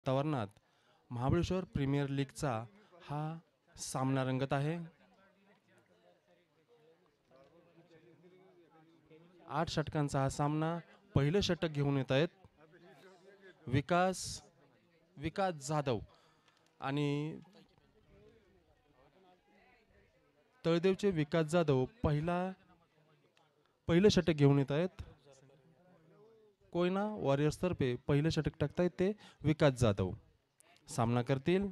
वातावरणात महाबळेश्वर प्रीमियर लीगचा हा सामना रंगत आहे आठ षटकांचा हा सामना पहिलं षटक घेऊन येत आहेत विकास विकास जाधव आणि तळदेवचे विकास जाधव पहिला पहिलं षटक घेऊन येत आहेत कोयना तर्फे पहिलं षटक टाकताय ते विकास जाधव सामना करतील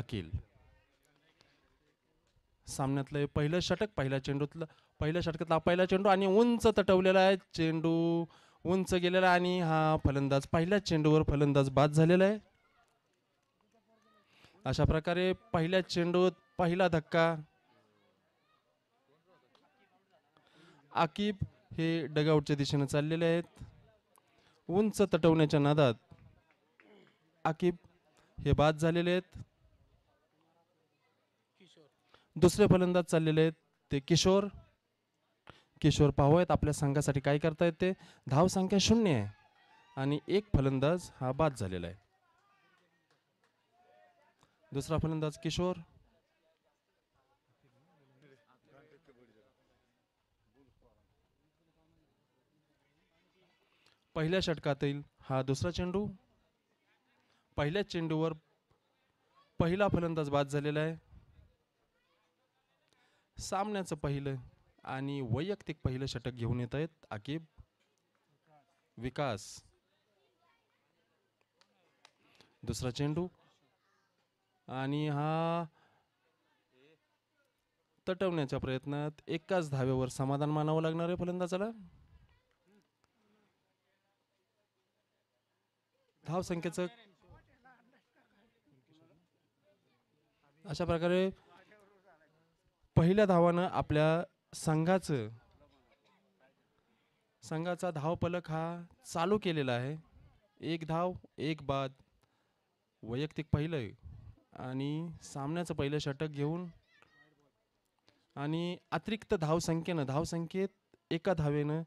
अखिल सामन्यातलं पहिलं षटक पहिल्या चेंडूतलं पहिल्या षटकातला पहिला चेंडू आणि उंच तटवलेला आहे चेंडू उंच गेलेला आणि हा फलंदाज पहिल्याच चेंडूवर फलंदाज बाद झालेला आहे अशा प्रकारे पहिल्या चेंडूत पहिला धक्का आकीब हे डगआउटच्या दिशेनं चाललेले आहेत उंच तटवण्याच्या नादात आकिब हे बाद झालेले आहेत दुसरे फलंदाज चाललेले आहेत ते किशोर किशोर पाहूयात आपल्या संघासाठी काय करतायत ते धाव संख्या शून्य आहे आणि एक फलंदाज हा बाद झालेला आहे दुसरा फलंदाज किशोर पहिल्या षटकातील हा दुसरा चेंडू पहिल्याच चेंडूवर पहिला फलंदाज बाद झालेला आहे सामन्याचं पहिलं आणि वैयक्तिक पहिलं षटक घेऊन येत आहेत आकिब विकास दुसरा चेंडू आणि हा तटवण्याच्या प्रयत्नात एकाच धावेवर समाधान मानावं लागणार आहे फलंदाजाला धावसंख्येचं अशा प्रकारे पहिल्या धावानं आपल्या संघाचं संघाचा धावपलक हा चालू केलेला आहे एक धाव एक बाद वैयक्तिक पहिलं आणि सामन्याचं पहिलं षटक घेऊन आणि अतिरिक्त धावसंख्येनं धावसंख्येत एका धावेनं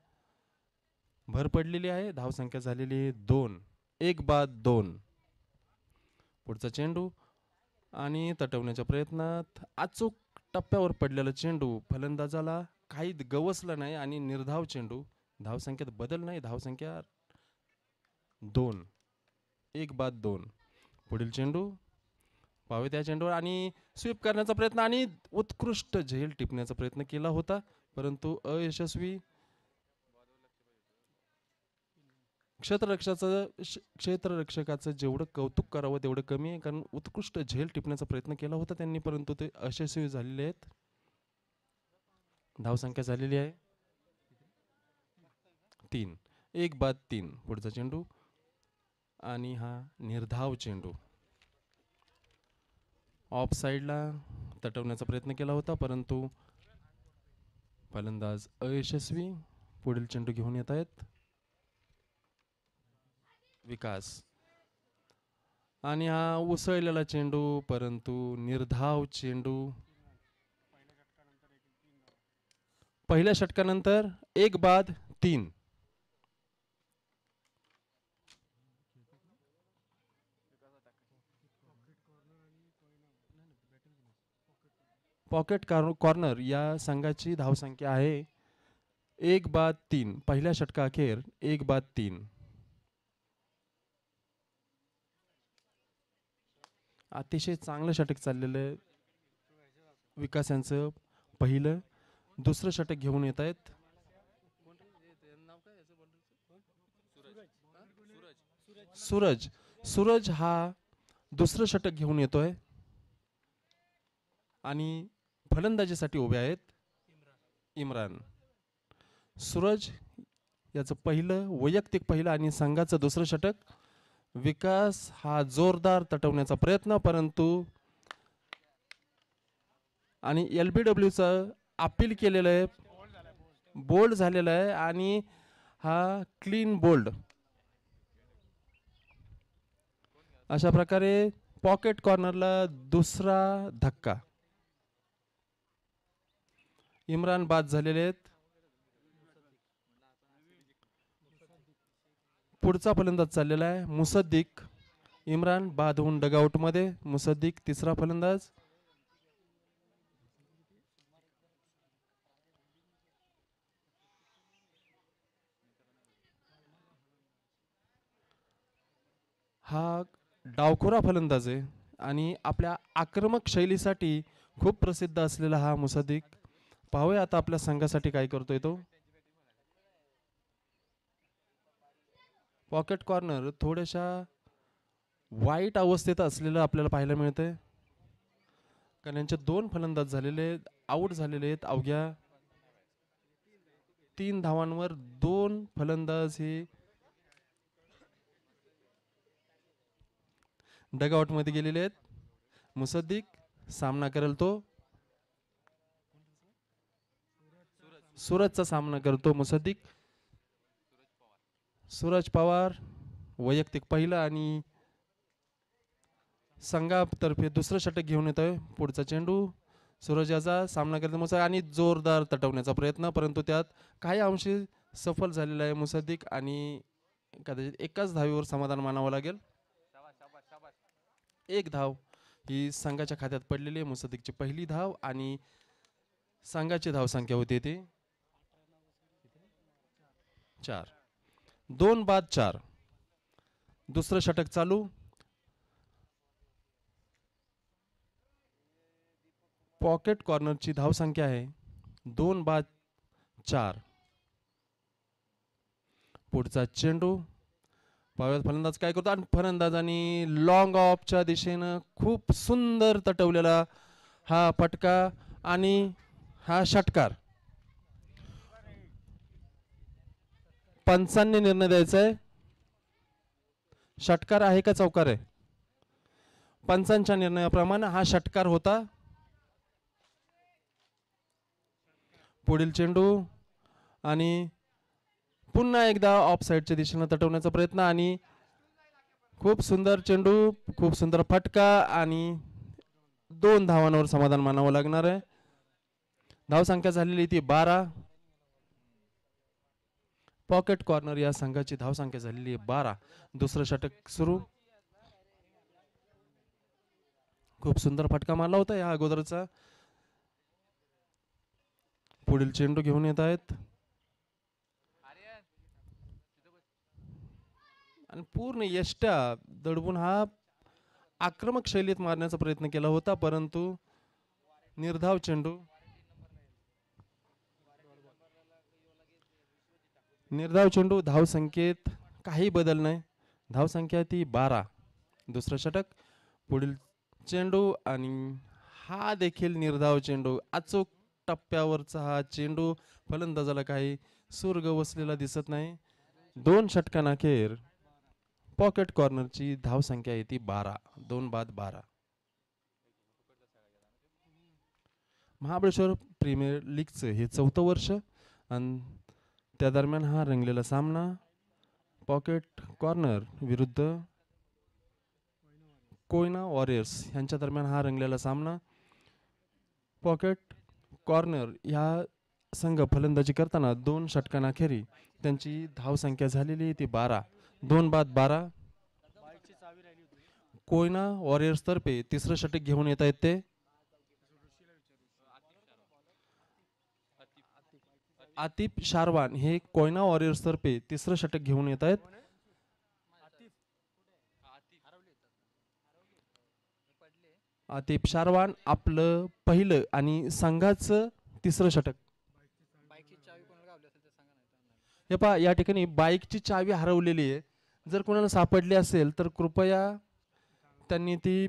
भर पडलेली आहे धावसंख्या झालेली आहे दोन एक बाद दोन पुढचा चेंडू आणि तटवण्याच्या प्रयत्नात अचूक टप्प्यावर पडलेला चेंडू फलंदाजाला काही गवसला नाही आणि निर्धाव चेंडू धावसंख्येत बदल नाही धावसंख्या दोन एक बाद दोन पुढील चेंडू पावे त्या चेंडूवर आणि स्वीप करण्याचा प्रयत्न आणि उत्कृष्ट झेल टिपण्याचा प्रयत्न केला होता परंतु अयशस्वी क्षेत्ररक्षाचं क्षेत्ररक्षकाचं जेवढं कौतुक करावं तेवढं कमी आहे कारण उत्कृष्ट झेल टिपण्याचा प्रयत्न केला होता त्यांनी परंतु ते अशस्वी झालेले आहेत धावसंख्या झालेली आहे तीन एक बाद तीन पुढचा चेंडू आणि हा निर्धाव चेंडू ऑफ साईडला तटवण्याचा प्रयत्न केला होता परंतु फलंदाज अयशस्वी पुढील चेंडू घेऊन येत आहेत विकास आणि हा उसळलेला चेंडू परंतु निर्धाव चेंडू पहिल्या षटकानंतर एक बाद तीन पॉकेट कॉर्नर या संघाची धावसंख्या आहे एक बाद तीन पहिल्या षटकाखेर एक बाद तीन अतिशय चांगलं षटक चाललेलं विकास यांचं पहिलं दुसरं षटक घेऊन येत आहेत सूरज सूरज हा दुसरं षटक घेऊन येतोय आणि फलंदाजीसाठी उभे आहेत इम्रान सूरज याचं पहिलं वैयक्तिक पहिलं आणि संघाचं दुसरं षटक विकास हा जोरदार तटवण्याचा प्रयत्न परंतु आणि एल बी डब्ल्यूचं अपील केलेलं आहे बोल्ड झालेलं आहे आणि हा क्लीन बोल्ड अशा प्रकारे पॉकेट कॉर्नरला दुसरा धक्का इम्रान बाद झालेले आहेत पुढचा फलंदाज चाललेला आहे मुसद्दीक इम्रान बाद होऊन डगआउटमध्ये मुसद्दीक तिसरा फलंदाज हा डावखोरा फलंदाज आहे आणि आपल्या आक्रमक शैलीसाठी खूप प्रसिद्ध असलेला हा मुसद्दिक पाहूया आता आपल्या संघासाठी काय करतोय तो पॉकेट कॉर्नर थोड्याशा वाईट अवस्थेत असलेलं आपल्याला पाहायला मिळते कारण यांचे दोन फलंदाज झालेले आहेत आऊट झालेले आहेत अवघ्या तीन धावांवर दोन फलंदाज हे मध्ये गेलेले आहेत मुसद्दीक सामना करेल तो सूरजचा सामना करतो मुसद्दीक सूरज पवार वैयक्तिक पहिला आणि संघातर्फे दुसरं षटक घेऊन येतोय पुढचा चेंडू सूरज याचा सामना करत मुसा आणि जोरदार तटवण्याचा प्रयत्न परंतु त्यात काही अंशी सफल झालेला आहे मुसदिक आणि कदाचित एकाच धावीवर समाधान मानावं लागेल एक धाव ही संघाच्या खात्यात पडलेली आहे मुसदिकची पहिली धाव आणि संघाची धावसंख्या होती ती चार दोन बाद चार दुसरं षटक चालू पॉकेट कॉर्नरची धावसंख्या आहे दोन बाद चार पुढचा चेंडू पाहूयात फलंदाज काय करतो आणि फलंदाजांनी लॉंग ऑफच्या दिशेनं खूप सुंदर तटवलेला हा पटका आणि हा षटकार पंचांनी निर्णय द्यायचा आहे षटकार आहे का चौकार आहे पंचांच्या निर्णयाप्रमाणे हा षटकार होता पुढील चेंडू आणि पुन्हा एकदा ऑफ साईडच्या दिशेनं तटवण्याचा प्रयत्न आणि खूप सुंदर चेंडू खूप सुंदर फटका आणि दोन धावांवर समाधान मानावं लागणार आहे धावसंख्या झालेली ती बारा पॉकेट कॉर्नर या संघाची धावसंख्या झालेली आहे बारा दुसरं षटक सुरू खूप सुंदर फटका मारला होता या अगोदरचा पुढील चेंडू घेऊन येत आहेत आणि पूर्ण यष्ट्या दडवून हा आक्रमक शैलीत मारण्याचा प्रयत्न केला होता परंतु निर्धाव चेंडू निर्धाव चेंडू धावसंख्येत काही बदल नाही धावसंख्या ती बारा दुसरं षटक पुढील चेंडू आणि हा देखील निर्धाव चेंडू अचूक टप्प्यावरचा हा चेंडू फलंदाजाला काही सुर्ग वसलेला दिसत नाही दोन षटकांनाखेर पॉकेट कॉर्नरची धावसंख्या येते बारा दोन बाद बारा महाबळेश्वर प्रीमियर लीगचं हे चौथं वर्ष आणि त्या दरम्यान हा रंगलेला सामना पॉकेट कॉर्नर विरुद्ध कोयना वॉरियर्स यांच्या दरम्यान हा रंगलेला सामना पॉकेट कॉर्नर ह्या संघ फलंदाजी करताना दोन षटकांखेरी त्यांची धावसंख्या झालेली ती बारा दोन बाद बारा कोयना वॉरियर्सतर्फे तिसरं षटक घेऊन येत आहेत ते आतिफ शारवान हे कोयना तर्फे तिसरं षटक घेऊन येत आहेत आतिफ शारवान आपलं पहिलं आणि संघाचं तिसरं षटक हे पा या ठिकाणी बाईकची चावी हरवलेली आहे जर कोणाला सापडली असेल तर कृपया त्यांनी ती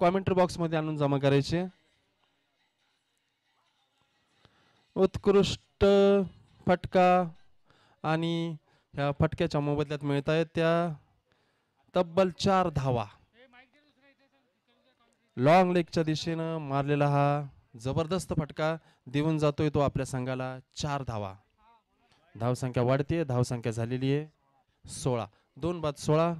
बॉक्स बॉक्समध्ये आणून जमा करायची उत्कृष्ट फटका आणि ह्या फटक्याच्या मोबदल्यात मिळत आहेत त्या तब्बल चार धावा लॉंग लेगच्या दिशेनं मारलेला हा जबरदस्त फटका देऊन जातोय तो आपल्या संघाला चार धावा धावसंख्या वाढते धावसंख्या झालेली आहे सोळा दोन बाद सोळा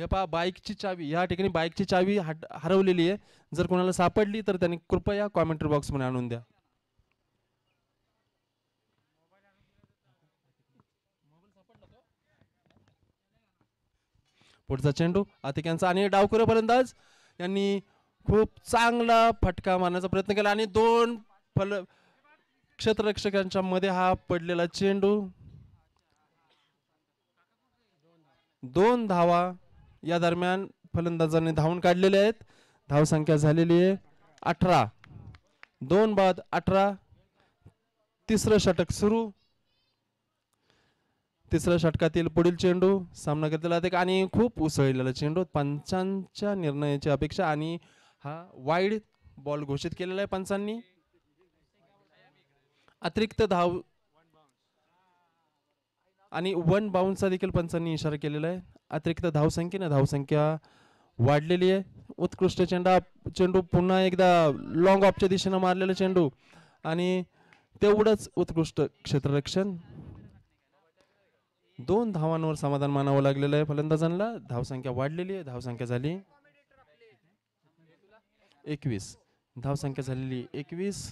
हे पहा बाईकची चावी या ठिकाणी बाईकची चावी हरवलेली आहे जर कोणाला सापडली तर त्यांनी कृपया बॉक्स बॉक्समध्ये आणून द्या पुढचा चेंडू त्यांचा आणि डावकुरे फलंदाज यांनी खूप चांगला फटका मारण्याचा प्रयत्न केला आणि दोन फल क्षेत्ररक्षकांच्या मध्ये हा पडलेला चेंडू दोन धावा या दरम्यान फलंदाजांनी धावून काढलेले आहेत धावसंख्या झालेली आहे अठरा दोन बाद अठरा तिसरं षटक सुरू तिसऱ्या षटकातील पुढील चेंडू सामना घेतलेला आणि खूप उसळलेला चेंडू पंचांच्या निर्णयाची अपेक्षा आणि हा वाईड बॉल घोषित केलेला आहे पंचांनी अतिरिक्त धाव आणि वन बाउन्सचा देखील पंचांनी इशारा केलेला आहे अतिरिक्त धावसंख्येने धावसंख्या वाढलेली आहे उत्कृष्ट चेंडा चेंडू पुन्हा एकदा लॉंग ऑफच्या दिशेनं मारलेला चेंडू आणि तेवढंच उत्कृष्ट क्षेत्ररक्षण दोन धावांवर समाधान मानावं लागलेलं आहे फलंदाजांना धावसंख्या वाढलेली आहे धावसंख्या झाली एकवीस धावसंख्या झालेली एकवीस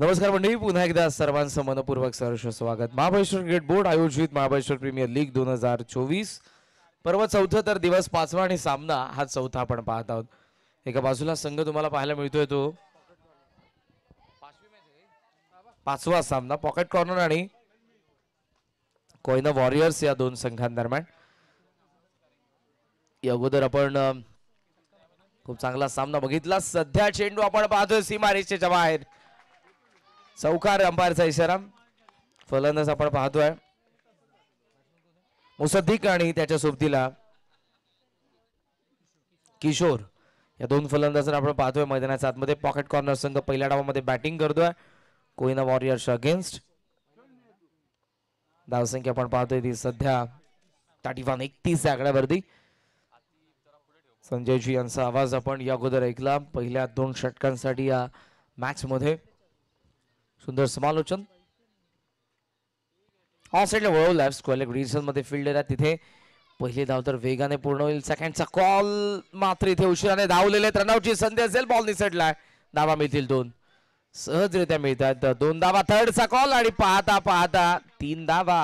नमस्कार मंडळी पुन्हा एकदा सर्वांचं मनपूर्वक सहर्ष स्वागत महाबळेश्वर क्रिकेट बोर्ड आयोजित महाबळेश्वर प्रीमियर लीग दोन हजार चोवीस पर्व चौथा तर दिवस पाचवा आणि सामना हा चौथा आपण पाहत आहोत एका बाजूला संघ तुम्हाला पाहायला मिळतोय तो पाचवा सामना पॉकेट कॉर्नर आणि कोयना वॉरियर्स या दोन संघांदरम्यान अगोदर आपण खूप चांगला सामना बघितला सध्या चेंडू आपण पाहतोय सीमारेषेच्या बाहेर चौकार अंपायरचा इशारा फलंदाज आपण पाहतोय मुसद्दीक आणि त्याच्या सोबतीला किशोर या दोन फलंदाजांना आपण पाहतोय मैदानाच्या आतमध्ये पॉकेट कॉर्नर संघ पहिल्या डावामध्ये बॅटिंग करतोय कोयना वॉरियर्स अगेन्स्ट धावसंख्या आपण पाहतोय ती सध्या वन एकतीस आकड्यावरती संजयजी यांचा आवाज आपण या अगोदर ऐकला पहिल्या दोन षटकांसाठी या मध्ये सुंदर समालोचन ऑफ साईडला स्क्वेअर लेग रिझन मध्ये फिल्ड तिथे पहिली धाव तर वेगाने पूर्ण होईल सेकंडचा कॉल मात्र इथे उशिराने धावलेले रनआउटची संधी असेल बॉल निसटलाय धावा मिळतील दोन सहजरित्या मिळतात दोन धावा थर्डचा कॉल आणि पाहता पाहता तीन धावा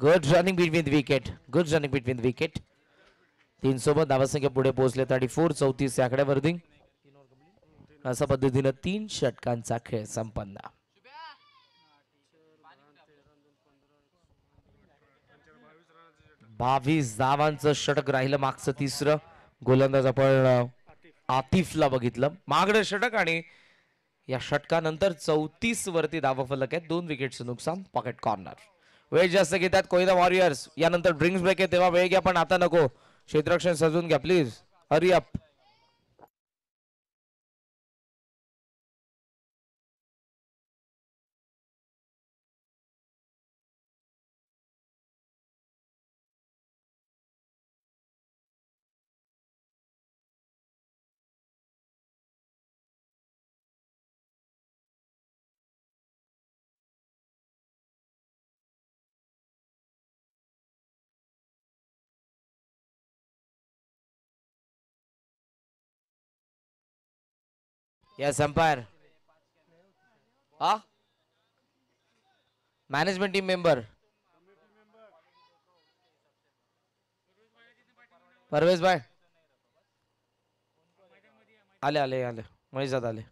good running between wicket good running between wicket तीन सोबत संख्या पुढे पोहोचले आणि फोर चौतीस आकड्यावर अशा पद्धतीनं तीन षटकांचा खेळ संपन्न बावीस धावांचं षटक राहिलं मागचं तिसरं गोलंदाज आपण आतिफला बघितलं मागड षटक आणि या षटकानंतर चौतीस वरती धावा फलक आहेत दोन विकेटचं नुकसान पॉकेट कॉर्नर वेळ जास्त घेतात कोयना वॉरियर्स यानंतर ड्रिंक्स ब्रेक आहे तेव्हा वेळ घ्या पण आता नको क्षेत्रक्षण सजून घ्या please hurry up yes umpire हा मॅनेजमेंट टीम मेंबर परवेज भाई आले आले आले मैजात आले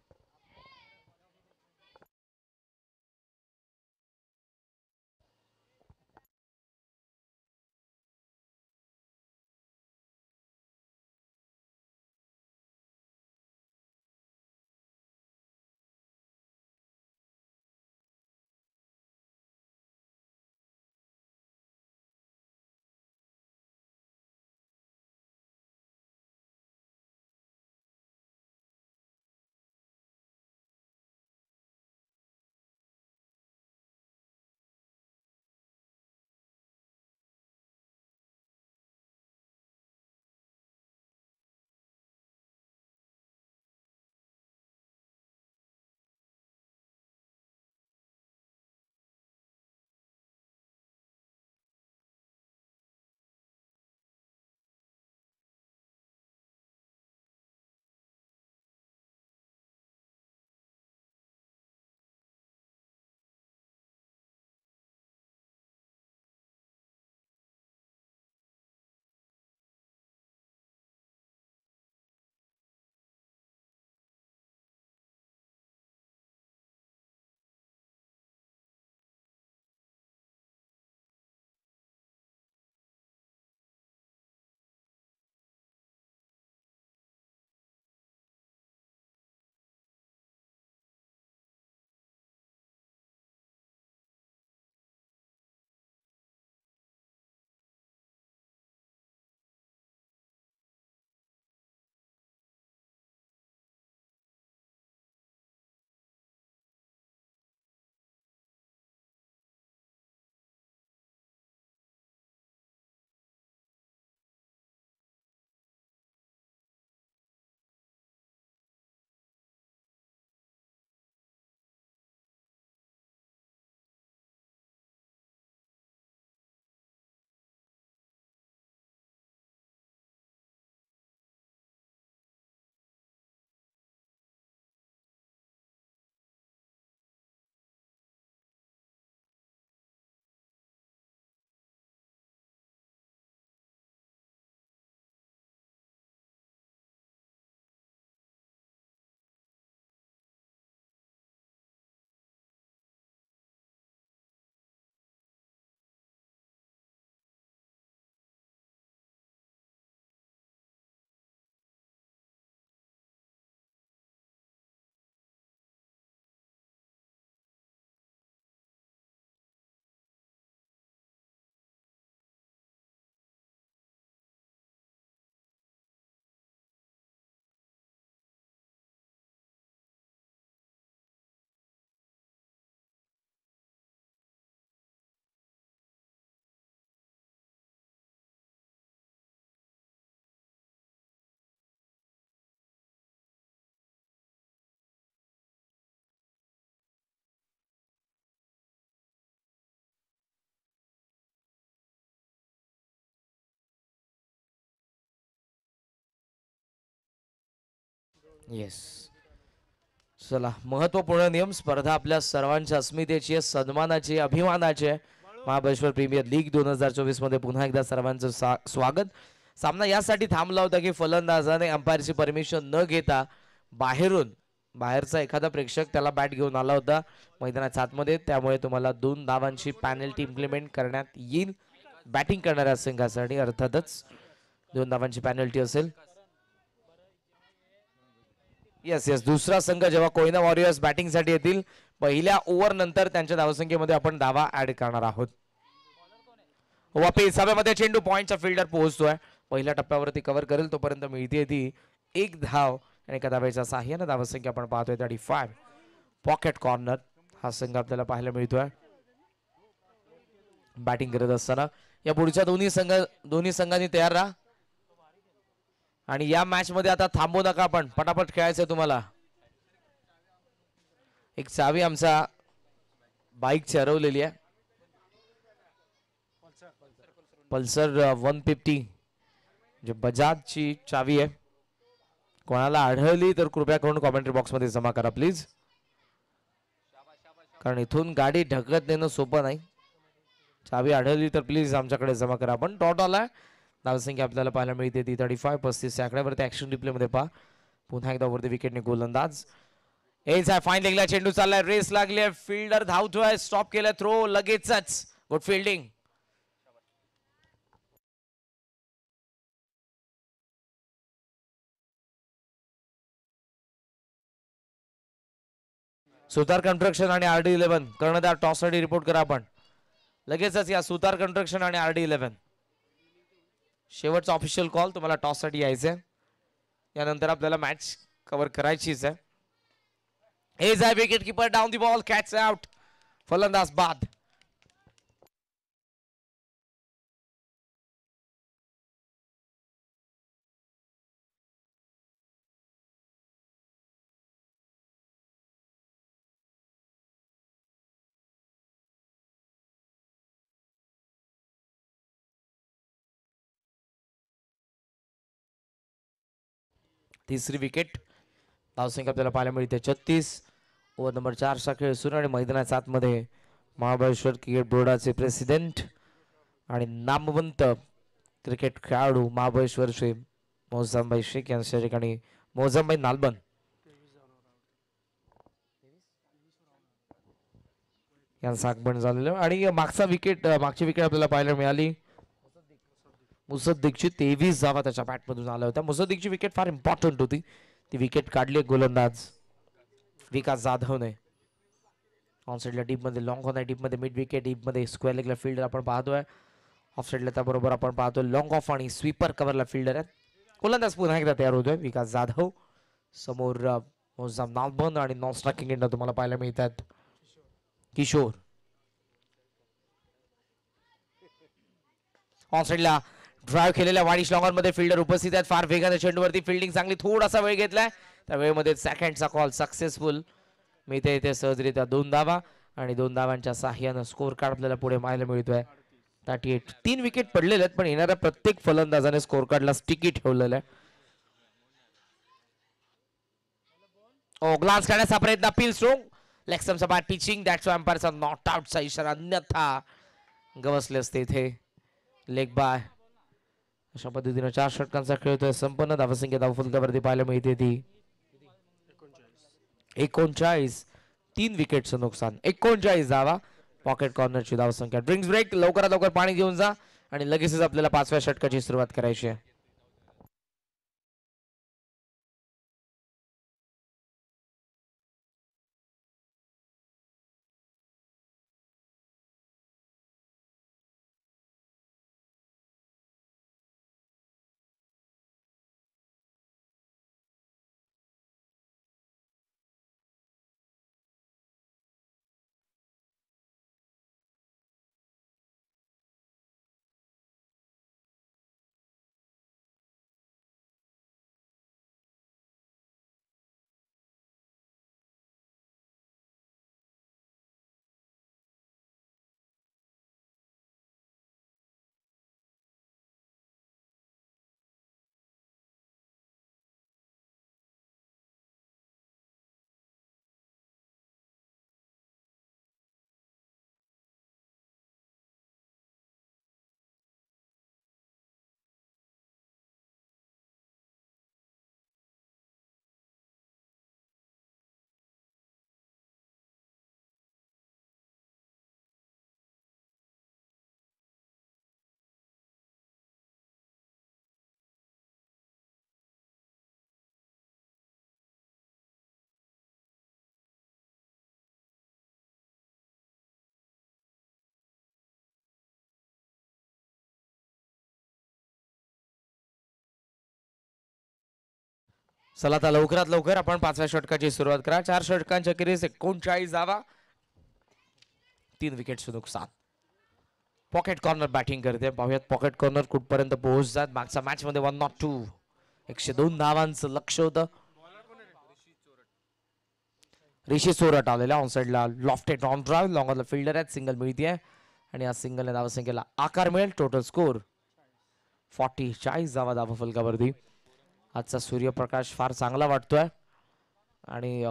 येस चला महत्वपूर्ण नियम स्पर्धा आपल्या सर्वांच्या अस्मितेची आहे सन्मानाची अभिमानाची आहे महाबळेश्वर प्रीमियर लीग दोन हजार चोवीस मध्ये पुन्हा एकदा सर्वांचं सा स्वागत सामना यासाठी थांबला होता की फलंदाजाने अंपायरची परमिशन न घेता बाहेरून बाहेरचा एखादा प्रेक्षक त्याला बॅट घेऊन आला होता मैदानात आतमध्ये त्यामुळे तुम्हाला दोन धावांची पॅनल्टी इम्प्लिमेंट करण्यात येईल बॅटिंग करणाऱ्या संघासाठी अर्थातच दोन धावांची पॅनल्टी असेल येस येस दुसरा संघ जेव्हा कोयना वॉरियर्स बॅटिंग साठी येतील पहिल्या ओव्हर नंतर त्यांच्या धावसंख्येमध्ये आपण धावा ऍड करणार आहोत वापिस सभेमध्ये चेंडू पॉइंटचा फिल्डर पोहोचतोय पहिल्या टप्प्यावरती कव्हर करेल तोपर्यंत मिळते ती एक धाव आणि एका धावेच्या सहाय्यानं धावसंख्या आपण पाहतोय थर्टी पॉकेट कॉर्नर हा संघ आपल्याला पाहायला मिळतोय बॅटिंग करत असताना या पुढच्या दोन्ही संघ दोन्ही संघांनी तयार राहा आणि या मॅचमध्ये आता थांबू नका आपण पटापट खेळायचं तुम्हाला एक चावी आमचा बाईक चरवलेली आहे पल्सर वन फिफ्टी जे बजाजची चावी आहे कोणाला आढळली तर कृपया करून कॉमेंट्री बॉक्समध्ये जमा करा प्लीज कारण इथून गाडी ढकलत नेणं सोपं नाही चावी आढळली तर प्लीज आमच्याकडे जमा करा आपण टॉट आला धावसंख्या आपल्याला पाहायला मिळते ती थर्टी फाय पस्तीस आकड्यावरती ऍक्शन रिप्लेमध्ये पहा पुन्हा एकदा वरती विकेटने गोलंदाज एस आहे फाईन लागला चेंडू चाललाय रेस लागली आहे फिल्डर धावतोय स्टॉप केलाय थ्रो लगेचच गुड फिल्डिंग सुतार कन्स्ट्रक्शन आणि आर डी इलेव्हन कर्णधार टॉससाठी रिपोर्ट करा आपण लगेचच या सुतार कन्स्ट्रक्शन आणि आर डी इलेव्हन शेवटचा ऑफिशियल कॉल तुम्हाला टॉससाठी यायचं आहे यानंतर आपल्याला मॅच कव्हर करायचीच आहे हे आहे wicket keeper down the ball catch out फलंदाज बाद तिसरी विकेट धावसंख्या आपल्याला पाहायला मिळते छत्तीस ओव्हर नंबर चारचा खेळ सुरू आणि मैदानाच्या आतमध्ये महाबळेश्वर क्रिकेट बोर्डाचे प्रेसिडेंट आणि नामवंत क्रिकेट खेळाडू महाबळेश्वरचे मोजामबाई शेख यांच्या ठिकाणी मोहजामबाई नालबन यांचं आगमन झालेलं आणि मागचा विकेट मागची विकेट आपल्याला पाहायला मिळाली मुसद तेवीस जावा त्याच्या बॅटमधून आल्या होत्या मुसद विकेट फार इम्पॉर्टंट होती ती विकेट काढली गोलंदाज विकास जाधवने ऑनसाईडला डीपमध्ये लॉंग डीप डीपमध्ये मिड विकेट डीपमध्ये स्क्वेअर लेगला फिल्डर आपण पाहतोय ऑफ साईडला त्याबरोबर आपण पाहतोय लॉंग ऑफ आणि स्वीपर कव्हरला फिल्डर आहेत गोलंदाज पुन्हा एकदा तयार होतोय विकास जाधव समोर मोजाम आणि नॉन स्ट्राकिंग इंडा तुम्हाला पाहायला मिळतात किशोर ऑन साईडला ड्राईव्ह केलेल्या वाणिश मे फिल्डर उपस्थित आहेत फार वेगाने चेंडूवरती फिल्डिंग चांगली थोडासा वेळ घेतलाय त्या वेळेमध्ये सेकंडचा कॉल सक्सेसफुल मी इथे दोन धावा आणि दोन धावांच्या सहाय्यानं स्कोर कार्ड आपल्याला पुढे पाहायला मिळतोय थर्टी एट तीन विकेट पडलेले आहेत पण येणाऱ्या प्रत्येक फलंदाजाने स्कोर कार्ड स्टिकी ठेवलेलं आहे ओ हो, ग्लास प्रयत्न अपील स्ट्रोंग लेक्समचा टीचिंग पिचिंग दॅट्स एम्पायर नॉट सा इशारा अन्यथा गवसले असते इथे लेग बाय अशा पद्धतीनं चार षटकांचा खेळतोय संपन्न धावसंख्या फुलक्यावरती पाहायला मिळते ती एकोणचाळीस तीन विकेटचं नुकसान एकोणचाळीस धावा पॉकेट कॉर्नरची धावसंख्या ड्रिंक्स ब्रेक लवकरात लवकर पाणी घेऊन जा आणि लगेचच आपल्याला पाचव्या षटकाची सुरुवात करायची आहे चला आता लवकरात लवकर आपण पाचव्या षटकाची सुरुवात करा चार षटकांच्या किरीस एकोणचाळीस जावा तीन विकेटचं नुकसान पॉकेट कॉर्नर बॅटिंग करते पाहूयात पॉकेट कॉर्नर कुठपर्यंत पोहोचतात मागच्या मॅच मध्ये वन नॉट टू एकशे दोन धावांचं लक्ष होतं ऋषी चोरट आलेला ऑन साइडला लॉफ्टेड ऑन ड्राईव्ह लॉंगला फिल्डर आहेत सिंगल मिळते आणि या सिंगलने धावसंख्येला आकार मिळेल टोटल स्कोर फॉर्टी चाळीस धावा धावा फलकावरती आजचा सूर्यप्रकाश फार चांगला वाटतोय आणि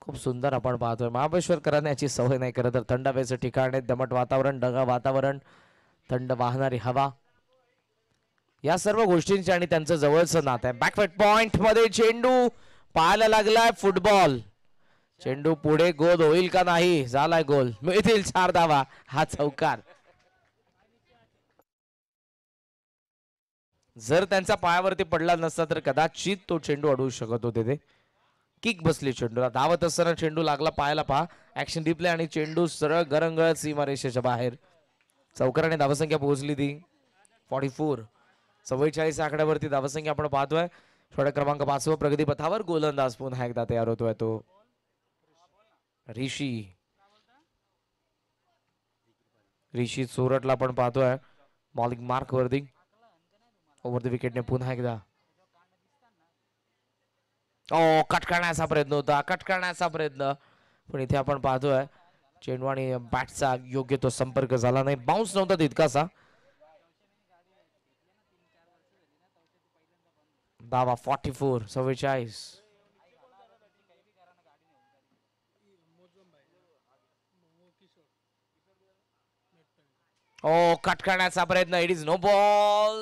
खूप सुंदर आपण पाहतोय महाबळेश्वर करण्याची सवय नाही खरं तर थंड हवेचं ठिकाण आहे दमट वातावरण ढगा वातावरण थंड वाहणारी हवा या सर्व गोष्टींची आणि त्यांचं जवळचं नात आहे बॅकफेट पॉइंट मध्ये चेंडू पाहायला लागलाय फुटबॉल चेंडू पुढे गोल होईल का नाही झालाय गोल मिळतील चार धावा हा चौकार जर त्यांचा पायावरती पडला नसता तर कदाचित तो चेंडू अडवू शकत होते ते किक बसली चेंडूला धावत असताना चेंडू लागला पायाला पहा ऍक्शन डिप्ले आणि चेंडू सरळ गरंगळत सीमारेषेच्या बाहेर चौकाराने धावसंख्या पोहोचली ती फॉर्टी फोर चव्वेचाळीस आकड्यावरती धावसंख्या आपण पाहतोय छोट्या क्रमांक पाचवा प्रगतीपथावर गोलंदाज पुन्हा एकदा तयार होतोय तो ऋषी ऋषी चोरटला आपण पाहतोय मॉलिक मार्क वरती ओव्हर द विकेटने पुन्हा एकदा ओ oh, कट करण्याचा प्रयत्न होता कट करण्याचा प्रयत्न पण इथे आपण पाहतोय चेंडू आणि बॅटचा योग्य तो संपर्क झाला नाही बाउन्स नव्हता तितकासा धावा फॉर्टी फोर सव्वेचाळीस ओ oh, कट करण्याचा प्रयत्न इट इज नो बॉल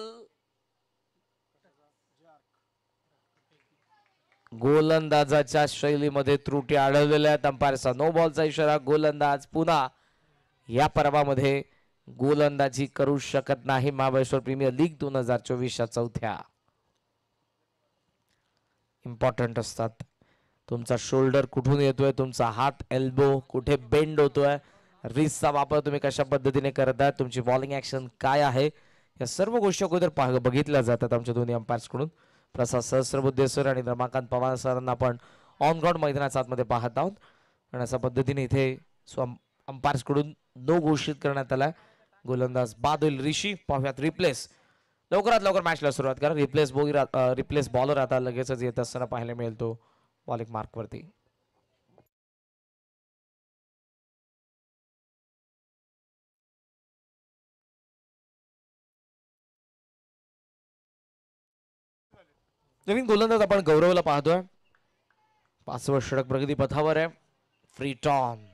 गोलंदाजाच्या शैलीमध्ये त्रुटी आढळलेल्या अंपायरचा नो बॉलचा इशारा गोलंदाज पुन्हा या पर्वामध्ये गोलंदाजी करू शकत नाही महाबळेश्वर प्रीमियर लीग दोन हजार चोवीसच्या चौथ्या इम्पॉर्टंट असतात तुमचा शोल्डर कुठून येतोय तुमचा हात एल्बो कुठे बेंड होतोय रिस्कचा वापर तुम्ही कशा पद्धतीने करत आहात तुमची बॉलिंग ऍक्शन काय आहे या सर्व गोष्टी अगोदर पाह बघितल्या जातात आमच्या दोन्ही अंपायर्सकडून प्रसाद सहस्रबुद्धेश्वर आणि रमाकांत पवार सरांना आपण ऑन ग्राउंड मैदानाच्या आतमध्ये पाहत आहोत आणि अशा पद्धतीने इथे स्व कडून नो घोषित करण्यात आला गोलंदाज बादल ऋषी पाहूयात रिप्लेस लवकरात लवकर मॅचला सुरुवात करा रिप्लेस बोगी रिप्लेस बॉलर आता लगेचच येत असताना पाहायला मिळतो तो मार्क मार्कवरती नवीन गोलंदाज आपण गौरवला पाहतोय पाचवं षडक प्रगती पथावर आहे फ्री टॉन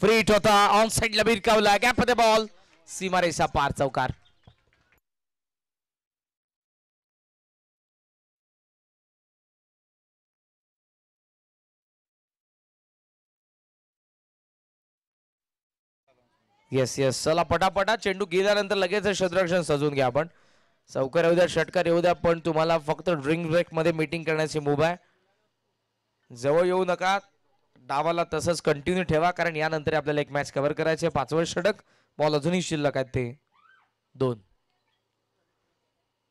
फ्री होता ऑन साईडला बिरकावला मध्ये बॉल रेषा पार चौकार येस येस चला पटापटा चेंडू गेल्यानंतर लगेच शत्ररक्षण सजून घ्या आपण चौकर येऊ द्या षटकार येऊ द्या पण तुम्हाला फक्त ड्रिंक ब्रेकमध्ये मीटिंग करण्याची मुभ आहे जवळ येऊ नका डावाला तसंच कंटिन्यू ठेवा कारण यानंतर आपल्याला एक मॅच कव्हर करायचे पाचवं षटक बॉल अजूनही शिल्लक आहेत ते दोन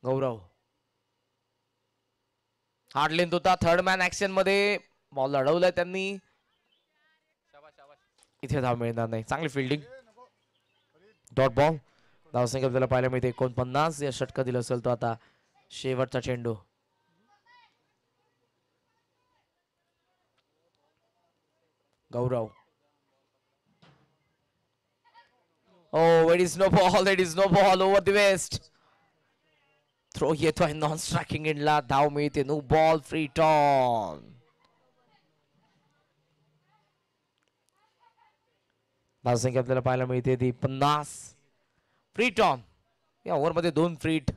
गौरव हार्ड लेंथ होता थर्ड मॅन ऍक्शन मध्ये बॉल अडवलाय त्यांनी इथे धाव मिळणार नाही चांगली फिल्डिंग डॉट बॉल धावसंख्या आपल्याला पाहायला मिळते एकोणपन्नास या षटकं दिलं असेल तो आता शेवटचा चेंडू गौरव Oh, it is no ball. It is no ball over the waist. Throw here to a non-striking in la. संख्या आपल्याला पाहायला मिळते ती पन्नास फ्री टॉम या ओव्हरमध्ये दोन फ्रीट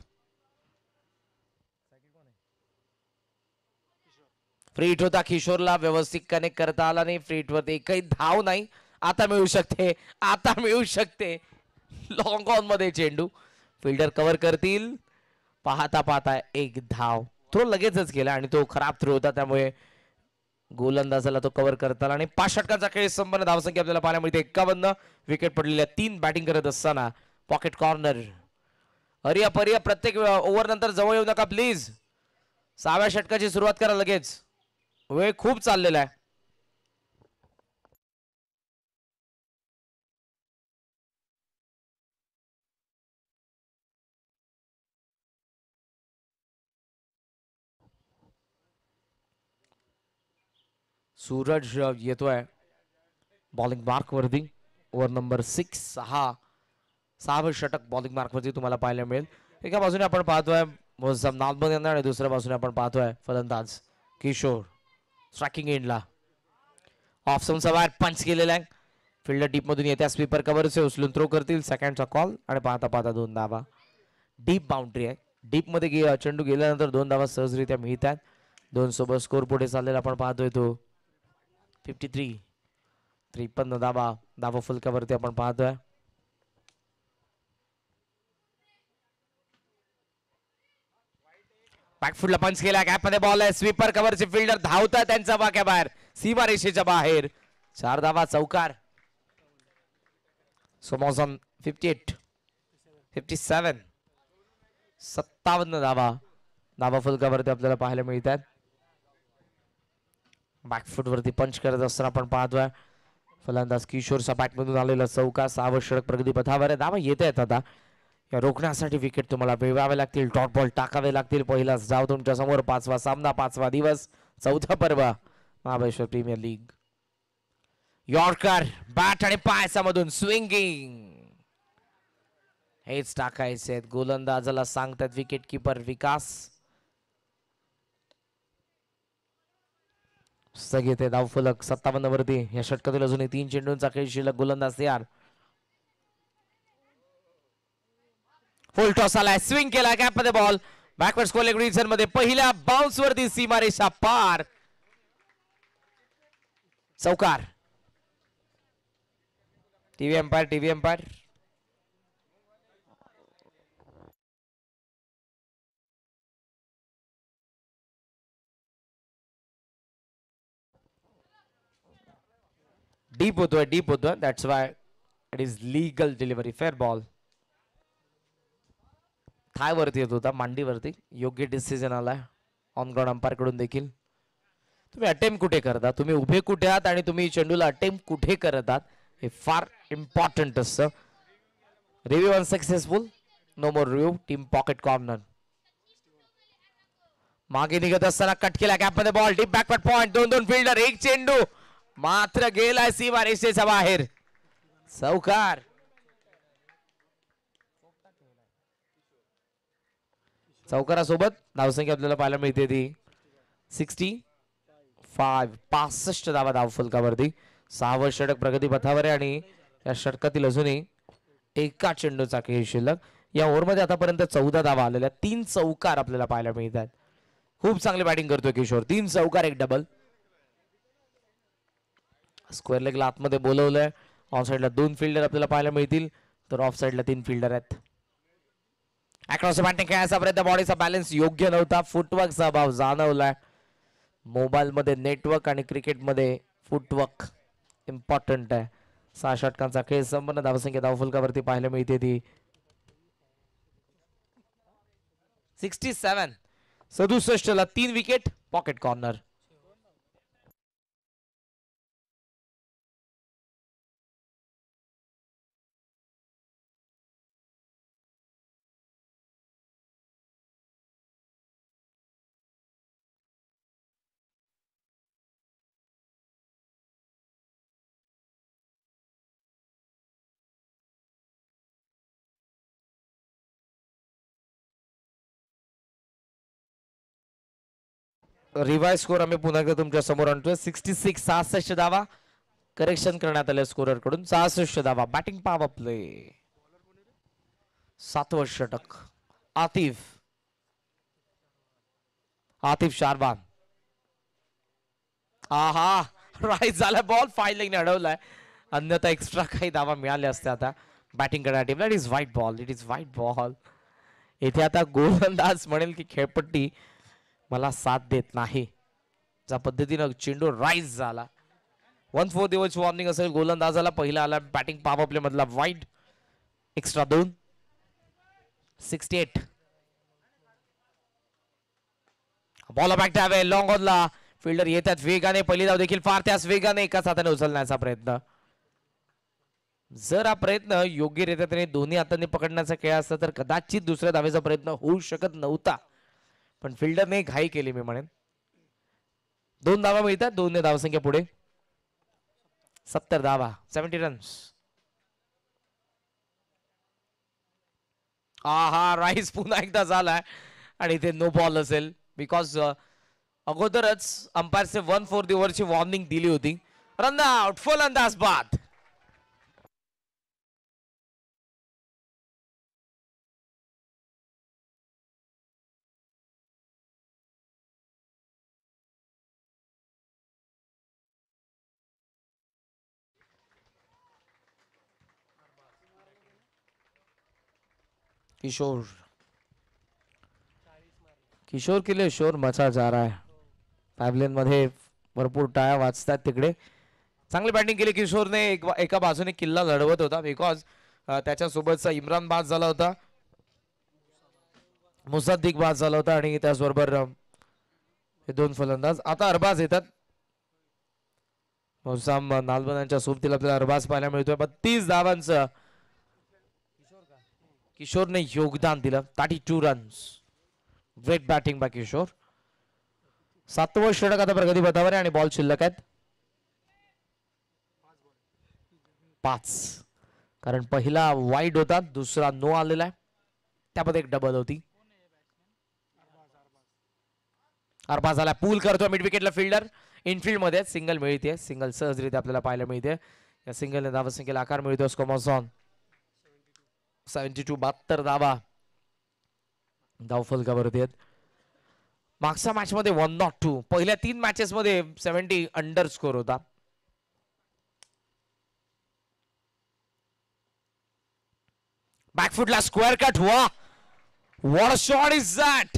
फ्रीट होता किशोरला व्यवस्थित कनेक्ट करता आला नाही फ्रीट वरती एकही धाव नाही आता मिळू शकते आता मिळू शकते लॉंग ऑन मध्ये चेंडू फिल्डर कव्हर करतील पाहता पाहता एक धाव तो लगेचच गेला आणि तो खराब थ्रो होता त्यामुळे गोलंदाजाला तो कव्हर करताना आणि पाच षटकांचा खेळ संपन्न धावसंख्या आपल्याला पाहायला मिळते एक्कावन्न विकेट पडलेल्या तीन बॅटिंग करत असताना पॉकेट कॉर्नर हरिया परिया प्रत्येक ओव्हर नंतर जवळ येऊ नका प्लीज सहाव्या षटकाची सुरुवात करा लगेच वेळ खूप चाललेला आहे सूरज येतोय बॉलिंग मार्कवरती ओव्हर नंबर सिक्स सहा सहा षटक बॉलिंग मार्कवरती तुम्हाला पाहायला मिळेल एका बाजूने आपण पाहतोय मोहसम नादबंद यांना आणि दुसऱ्या बाजूने आपण पाहतोय फलंदाज किशोर स्ट्रॅकिंग एंडला ऑफ पंच केलेला आहे फिल्डर डीपमधून येत्या स्वीपर कवरचे उचलून थ्रो करतील सेकंडचा कॉल आणि पाहता पाहता दोन धावा डीप बाउंड्री आहे डीपमध्ये गे चेंडू गेल्यानंतर दोन धावा सहजरित्या मिळतात दोन सोबत स्कोर पुढे चाललेला आपण पाहतोय तो फिफ्टी थ्री त्रेपन्न धाबा दाबा फुलक्यावरती आपण पाहतोय बॅकफुटला पंच केला गॅपमध्ये बॉल आहे स्वीपर कव्हरचे फिल्डर धावत आहे त्यांचा बाक्या बाहेर सीमा रेषेच्या बाहेर चार धावा चौकार सोमॉसन फिफ्टी एट फिफ्टी सेवन सत्तावन्न धावा दाबा फुलकावरती आपल्याला पाहायला मिळतात वरती पंच करत असताना आपण पाहतोय फलंदाज किशोरचा बॅटमधून आलेला चौका सावश्यक प्रगती प्रगतीपथावर आहे दाबा येत आहेत आता या रोखण्यासाठी विकेट तुम्हाला वेवावे लागतील डॉट बॉल टाकावे लागतील पहिलाच जाव तुमच्या समोर पाचवा सामना पाचवा दिवस चौथा पर्व Mahabaleshwar premier league yorker bat आणि पायसामधून स्विंगिंग हेच टाकायचे आहेत गोलंदाजाला सांगतात विकेट किपर विकास स्थगित आहे धावफलक सत्तावन्न वरती या षटकातील अजूनही तीन चेंडूंचा खेळ शिल्लक गोलंदाज तयार फुल टॉस आलाय स्विंग केला कॅप मध्ये बॉल बॅकवर्ड स्कोलिंग मध्ये पहिल्या बाउन्स वरती सीमारेषा पार चौकार TV umpire TV umpire deep Udwa, deep Udwa. That's why it is legal delivery fair ball थायवरती येत होता मांडीवरती योग्य डिसिजन आला ऑन ग्राउंड अंपायरकडून देखील तुम्ही अटेम्प्ट कुठे करता तुम्ही उभे कुठे आहात आणि तुम्ही चेंडूला अटेम्प्ट कुठे करतात हे फार इम्पॉर्टंट असतं review unsuccessful no more review team pocket corner मागे निघत असताना कट केला कॅपमध्ये बॉल डीप बॅकवर्ड पॉईंट दोन दोन फिल्डर एक चेंडू मात्र गेलाय सीमा बाहेर चौकार चौकारासोबत धावसंख्या आपल्याला पाहायला मिळते ती सिक्स्टी फाईव्ह पासष्ट धावा धाव फलकावरती सहावं षटक प्रगती पथावर आहे आणि या षटकातील अजूनही एका चेंडूचा खेळ शिल्लक या ओव्हरमध्ये आतापर्यंत चौदा धावा आलेल्या तीन चौकार आपल्याला पाहायला मिळतात खूप चांगली बॅटिंग करतोय किशोर तीन चौकार एक डबल स्क्वेअर लेगला आतमध्ये बोलवलं आहे ऑन साईडला दोन फिल्डर आपल्याला पाहायला मिळतील तर ऑफ साईडला तीन फिल्डर आहेत अक्रॉस बॅटिंग खेळायचा पर्यंत बॉडीचा बॅलन्स योग्य नव्हता फुटवर्कचा अभाव जाणवलाय मोबाईलमध्ये नेटवर्क आणि क्रिकेटमध्ये फुटवर्क इम्पॉर्टंट आहे सहा षटकांचा खेळ संपन्न धावसंख्या धावफुलकावरती पाहायला मिळते ती सिक्स्टी सेवन सदुसष्टला तीन विकेट पॉकेट कॉर्नर रिवाय स्कोर आम्ही पुन्हा एकदा तुमच्या समोर आणतोय सिक्स्टी सिक्स सहासष्ट धावा करेक्शन करण्यात आले स्कोरर कडून सहासष्ट धावा बॅटिंग पाव आपले सातवं षटक आतिफ आतिफ शारबान हा राईट झाला बॉल फायलिंगने अडवलाय अन्यथा एक्स्ट्रा काही धावा मिळाले असते आता बॅटिंग करण्यासाठी it is wide ball it is wide ball इथे आता गोलंदाज म्हणेल की खेळपट्टी मला साथ देत नाही ज्या पद्धतीनं चेंडू राईस झाला वन फोर दिवस वॉर्निंग असेल गोलंदाजाला पहिला आला बॅटिंग पाप आपल्या मधला वाईट एक्स्ट्रा दोन सिक्स्टी एट बॉल बॅक डावे लॉंग ऑनला फिल्डर येतात वेगाने पहिली धाव देखील फार त्यास वेगाने एकाच हाताने उचलण्याचा प्रयत्न जर हा प्रयत्न योग्यरित्या त्याने दोन्ही हाताने पकडण्याचा खेळ असता तर कदाचित दुसऱ्या धावेचा प्रयत्न होऊ शकत नव्हता पण फिल्डरने घाई केली मी म्हणेन दोन धावा मिळतात दोन ने धावसंख्या पुढे सत्तर धावा सेव्हन्टी रन्स हा हा राईस पुन्हा एकदा झालाय आणि इथे नो बॉल असेल बिकॉज uh, अगोदरच अंपायरचे वन फोर ओव्हरची वॉर्निंग दिली होती रंदा आउट अंदाज बाद किशोर किशोर शोर मचा जा रहा है पायबलेनमध्ये भरपूर टाळ्या वाचतात तिकडे चांगली बॅटिंग केली किशोरने एक एका बाजूने किल्ला लढवत होता बिकॉज त्याच्यासोबतचा इम्रान बाद झाला होता मुसाद्दिक बाद झाला होता आणि त्याचबरोबर हे दोन फलंदाज आता अरबाज येतात मोसाम नालबनांच्या सोबतीला आपल्याला अरबाज पाहायला मिळतोय बत्तीस धावांचं किशोरने योगदान दिलं thirty two runs great batting by Kishore सातवं षटक आता प्रगती पथावर आणि बॉल शिल्लक आहेत पाच कारण पहिला वाईट होता दुसरा नो आलेला आहे त्यामध्ये एक डबल होती अरबा झाला पूल करतो मिड विकेटला फिल्डर इनफिल्ड मध्ये सिंगल मिळते सिंगल सहजरित्या आपल्याला पाहायला मिळते या सिंगलने धावसंख्येला आकार मिळतो स्कोमॉझॉन सेवन्टी टू बहात्तर धावा धावफलकावरती आहेत मागच्या मॅचमध्ये वन नॉट टू पहिल्या तीन मध्ये सेव्हन्टी अंडर स्कोर होता बॅकफुटला स्क्वेअर कट हुआ what shot is that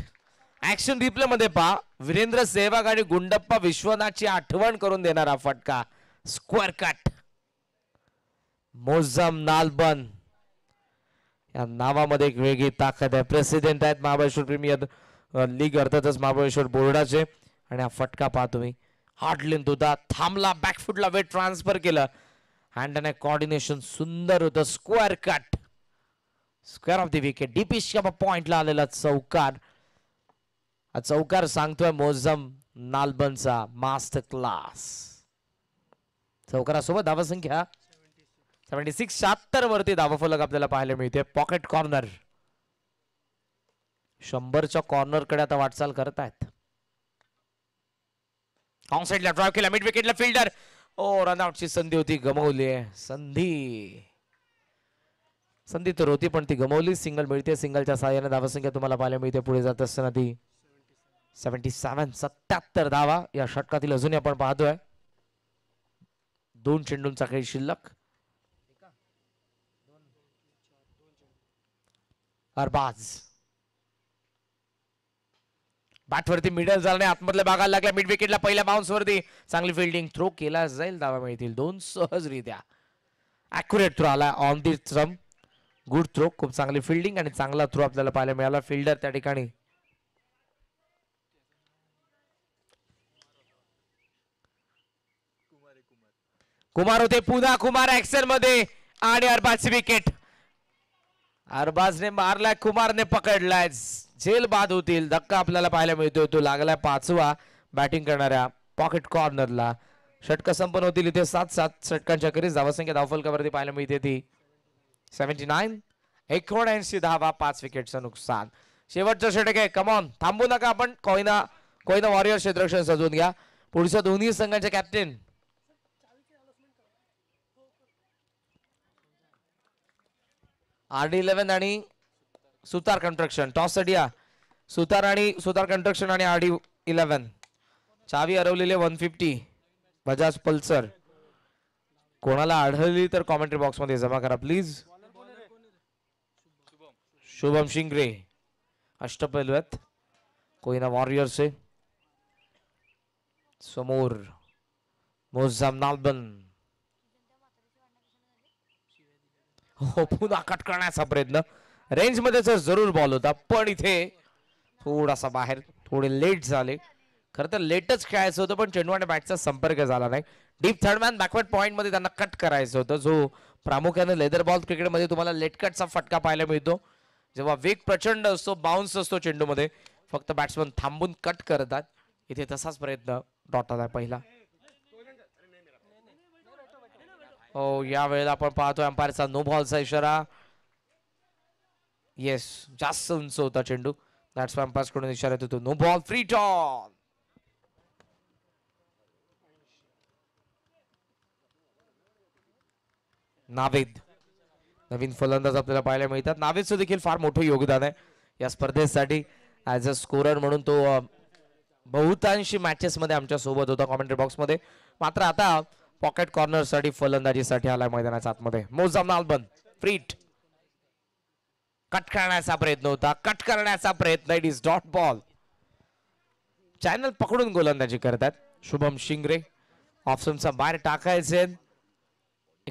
action replay मध्ये पा वीरेंद्र सेहवाग आणि गुंडप्पा विश्वनाथची आठवण करून देणारा फटका स्क्वेअर कट मोजम नालबन या नावामध्ये एक वेगळी ताकद आहे प्रेसिडेंट आहेत महाबळेश्वर प्रीमियर लीग अर्थातच महाबळेश्वर बोर्डाचे आणि हा फटका पाहा तुम्ही लिंक होता थांबला बॅकफुटला वेट ट्रान्सफर केलं हँड कॉर्डिनेशन सुंदर होतं square cut square off the wicket डीपीश पॉइंटला आलेला चौकार हा चौकार सांगतोय मोजम नालबनचा मास्टर क्लास चौकारासोबत संख्या सेवेंटी सिक्स शहात्तर वरती फलक आपल्याला पाहायला मिळते पॉकेट कॉर्नर शंभरच्या कॉर्नरकडे आता वाटचाल करत आहेत ला ड्राईव्ह केला मिड विकेटला फिल्डर ओ रन रनआउटची संधी होती गमवली संधी संधी तर होती पण ती गमवली सिंगल मिळते सिंगलच्या सहाय्याने संख्या तुम्हाला पाहायला मिळते पुढे जात असताना ती सेव्हन्टी सेव्हन सत्याहत्तर धावा या षटकातील अजूनही आपण पाहतोय दोन चेंडूंचा खेळ शिल्लक अरबाज बॅटवरती मिडल झाला नाही आतमधल्या भागाला लागला मिड विकेटला पहिल्या बाउन्सवरती चांगली फिल्डिंग थ्रो केला जाईल दावा मिळतील दोन सहजरित्या अॅक्युरेट थ्रो आला ऑन दी ट्रम गुड थ्रो खूप चांगली फिल्डिंग आणि चांगला थ्रो आपल्याला पाहायला मिळाला फिल्डर त्या ठिकाणी कुमार होते पुन्हा कुमार एक्सेल मध्ये आणि अरबाजची विकेट अरबाजने मारलाय कुमारने पकडलाय झेल बाद होतील धक्का आपल्याला पाहायला मिळतोय तो लागलाय पाचवा बॅटिंग करणाऱ्या पॉकेट कॉर्नरला षटक संपन्न होतील इथे सात सात षटकांच्या करीस धावसंख्या धावफलकावरती पाहायला मिळते ती सेव्हन्टी नाईन एकोणऐंशी धावा पाच विकेटचं नुकसान शेवटचं षटक आहे कमॉन थांबू नका आपण कोयना कोयना वॉरियर क्षेत्रक्षण सजवून घ्या पुढच्या दोन्ही संघांचे कॅप्टन आर डी इलेव्हन आणि सुतार कन्स्ट्रक्शन टॉस साठी या सुतार आणि सुतार कन्स्ट्रक्शन आणि आर डी इलेव्हन चावी हरवलेले वन फिफ्टी बजाज पल्सर कोणाला आढळली तर कॉमेंट्री बॉक्समध्ये जमा करा प्लीज शुभम शिंगरे अष्टपैलू आहेत कोयना वॉरियर्स आहे समोर मोजाम नालबन होपून आकट करण्याचा प्रयत्न रेंजमध्ये तर जरूर बॉल होता पण इथे थोडासा बाहेर थोडे लेट झाले खरं तर लेटच खेळायचं होतं पण चेंडू आणि बॅटचा संपर्क झाला नाही डीप थर्डमॅन बॅकवर्ड पॉईंटमध्ये त्यांना कट करायचं होतं जो प्रामुख्याने लेदर बॉल क्रिकेटमध्ये तुम्हाला लेटकटचा फटका पाहायला मिळतो जेव्हा वेग प्रचंड असतो बाउन्स असतो चेंडूमध्ये फक्त बॅट्समन थांबून कट करतात इथे तसाच प्रयत्न डॉट आला पहिला हो, या वेळेला आपण पाहतोय अंपायरचा नो बॉलचा इशारा येस जास्त उंच होता चेंडू बॅट्समॅन पास कडून इशारा येतो नो बॉल फ्री टॉन नावेद नवीन फलंदाज आपल्याला पाहायला मिळतात नावेदचं देखील फार मोठं योगदान आहे या स्पर्धेसाठी ऍज अ स्कोरर म्हणून तो बहुतांशी मध्ये आमच्या सोबत होता कॉमेंट्री बॉक्समध्ये मात्र आता पॉकेट कॉर्नर कॉर्नरसाठी फलंदाजीसाठी आलाय मैदानाच्या आतमध्ये मोजाम नालबंद फ्रीट कट करण्याचा प्रयत्न होता कट करण्याचा प्रयत्न it is dot ball channel पकडून गोलंदाजी करतात शुभम शिंगरे ऑप्शनचा बाहेर टाकायचे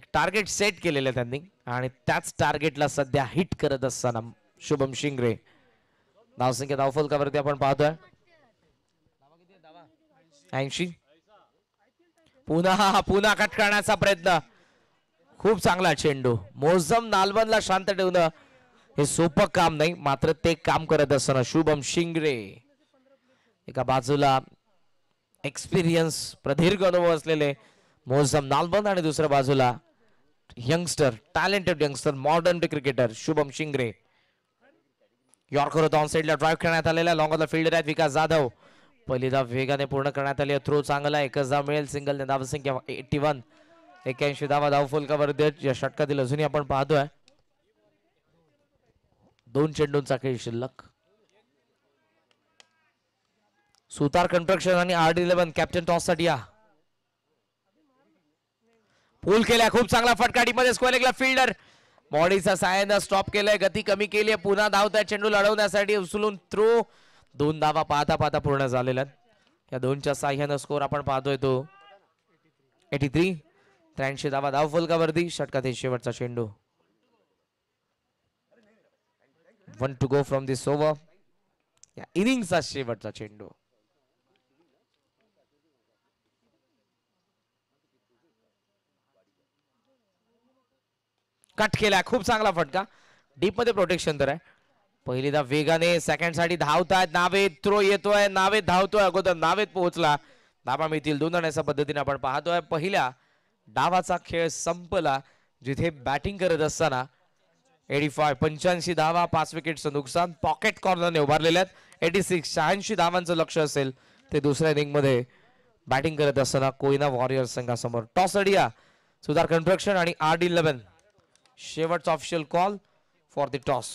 एक टार्गेट सेट केलेलं त्यांनी आणि त्याच टार्गेटला सध्या हिट करत असताना शुभम शिंगरे धावसंख्या धावफलकावरती आपण पाहतोय ऐंशी पुन्हा पुन्हा करण्याचा प्रयत्न खूप चांगला चेंडू मोझम ला शांत ठेवणं हे सोपं काम नाही मात्र ते काम करत असताना शुभम शिंगरे एका बाजूला एक्सपिरियन्स प्रदीर्घ अनुभव असलेले मोजम नालबंद आणि दुसऱ्या बाजूला youngster talented youngster modern cricketer Shubham Shingare yorker होता ऑन साईडला ड्राईव्ह खेळण्यात आलेला द फिल्डर आहेत विकास जाधव पहिली धाव वेगाने पूर्ण करण्यात आली थ्रो चांगला एकच धाव मिळेल सिंगल धाव धावसंख्या एटी वन एक्क्याऐंशी धावा धाव फुलकावर देत या षटकातील अजूनही आपण पाहतोय दोन चेंडूंचा खेळ शिल्लक सुतार कंट्रक्शन आणि डी इलेव्हन कॅप्टन टॉस साठी या पूल केल्या खूप चांगला फटकाटीमध्ये स्क्वेअरला फिल्डर बॉडीचा सायन स्टॉप केलाय गती कमी केली पुन्हा धावताय चेंडू लढवण्यासाठी उचलून थ्रो दोन दावा पाहता पाहता पूर्ण झालेल्या या दोनच्या साह्यानं स्कोर आपण पाहतोय तो एटी थ्री त्र्याऐंशी धावा धाव फलकावरती षटकातील शेवटचा चेंडू one two go from this over या इनिंगचा शेवटचा चेंडू कट केला खूप चांगला फटका डीपमध्ये प्रोटेक्शन तर आहे पहिली दा वेगाने सेकंड साठी धावत आहेत नावेद थ्रो येतोय नावेद धावतोय अगोदर नावेद पोहोचला धाबा मिळतील दोन जणांच्या पद्धतीने आपण पाहतोय पहिल्या डावाचा खेळ संपला जिथे बॅटिंग करत असताना एटी फाय पंच्याऐंशी धावा पाच विकेटचं नुकसान पॉकेट कॉर्नरने उभारलेल्या आहेत एटी सिक्स शहाऐंशी धावांचं लक्ष असेल ते दुसऱ्या मध्ये बॅटिंग करत असताना कोयना वॉरियर्स संघासमोर टॉस अडिया सुधार कन्स्ट्रक्शन आणि आर डी इलेव्हन शेवटचा official call for the toss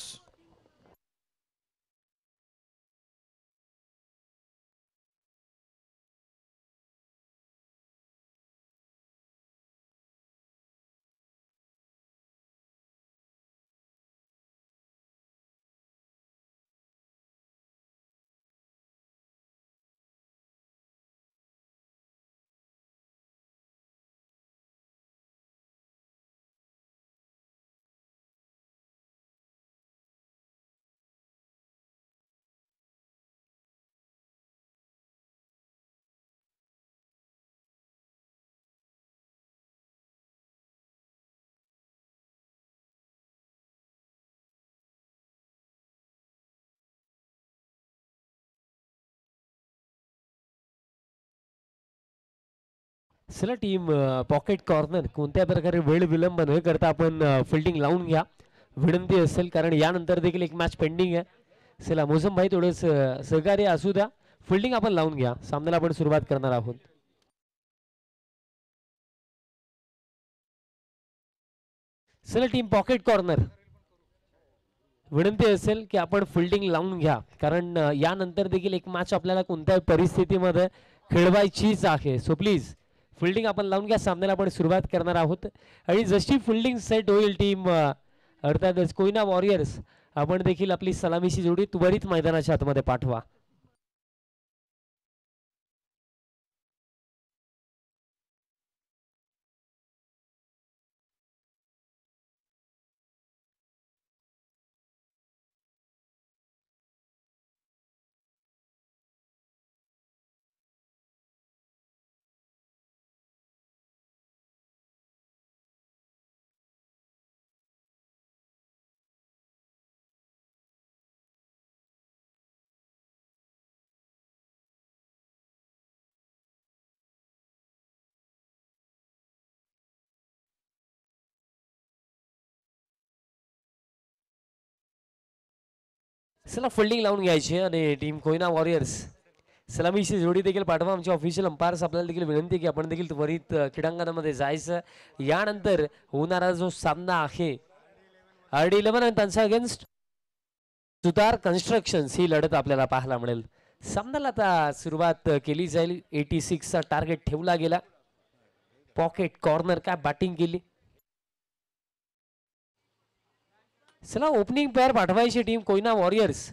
चला टीम पॉकेट कॉर्नर कोणत्या प्रकारे वेळ विलंब न करता आपण फिल्डिंग लावून घ्या विनंती असेल कारण यानंतर देखील एक मॅच पेंडिंग आहे चला मोसम भाई थोडं सहकार्य असू द्या फिल्डिंग आपण लावून घ्या सामन्याला आपण सुरुवात करणार आहोत चला टीम पॉकेट कॉर्नर विनंती असेल की आपण फिल्डिंग लावून घ्या कारण यानंतर देखील एक मॅच आपल्याला कोणत्या परिस्थितीमध्ये खेळवायचीच आहे सो प्लीज फिल्डिंग आपण लावून घ्या सामन्याला आपण सुरुवात करणार आहोत आणि जशी फिल्डिंग सेट होईल टीम अर्थातच कोयना वॉरियर्स आपण देखील आपली सलामीशी जोडी त्वरित मैदानाच्या आतमध्ये पाठवा चला फोल्डिंग लावून घ्यायची आणि टीम कोयना वॉरियर्स सलामीची जोडी देखील पाठवा आमच्या ऑफिशियल अंपायर्स आपल्याला देखील विनंती की आपण देखील त्वरित क्रीडांगणामध्ये जायचं यानंतर होणारा जो सामना आहे आर डी इलेव्हन आणि त्यांचा अगेन्स्ट सुतार कन्स्ट्रक्शन्स ही लढत आपल्याला पाहायला मिळेल सामन्याला आता सुरुवात केली जाईल एटी सिक्सचा टार्गेट ठेवला गेला पॉकेट कॉर्नर काय बॅटिंग केली चला ओपनिंग पेअर पाठवायची टीम कोयना वॉरियर्स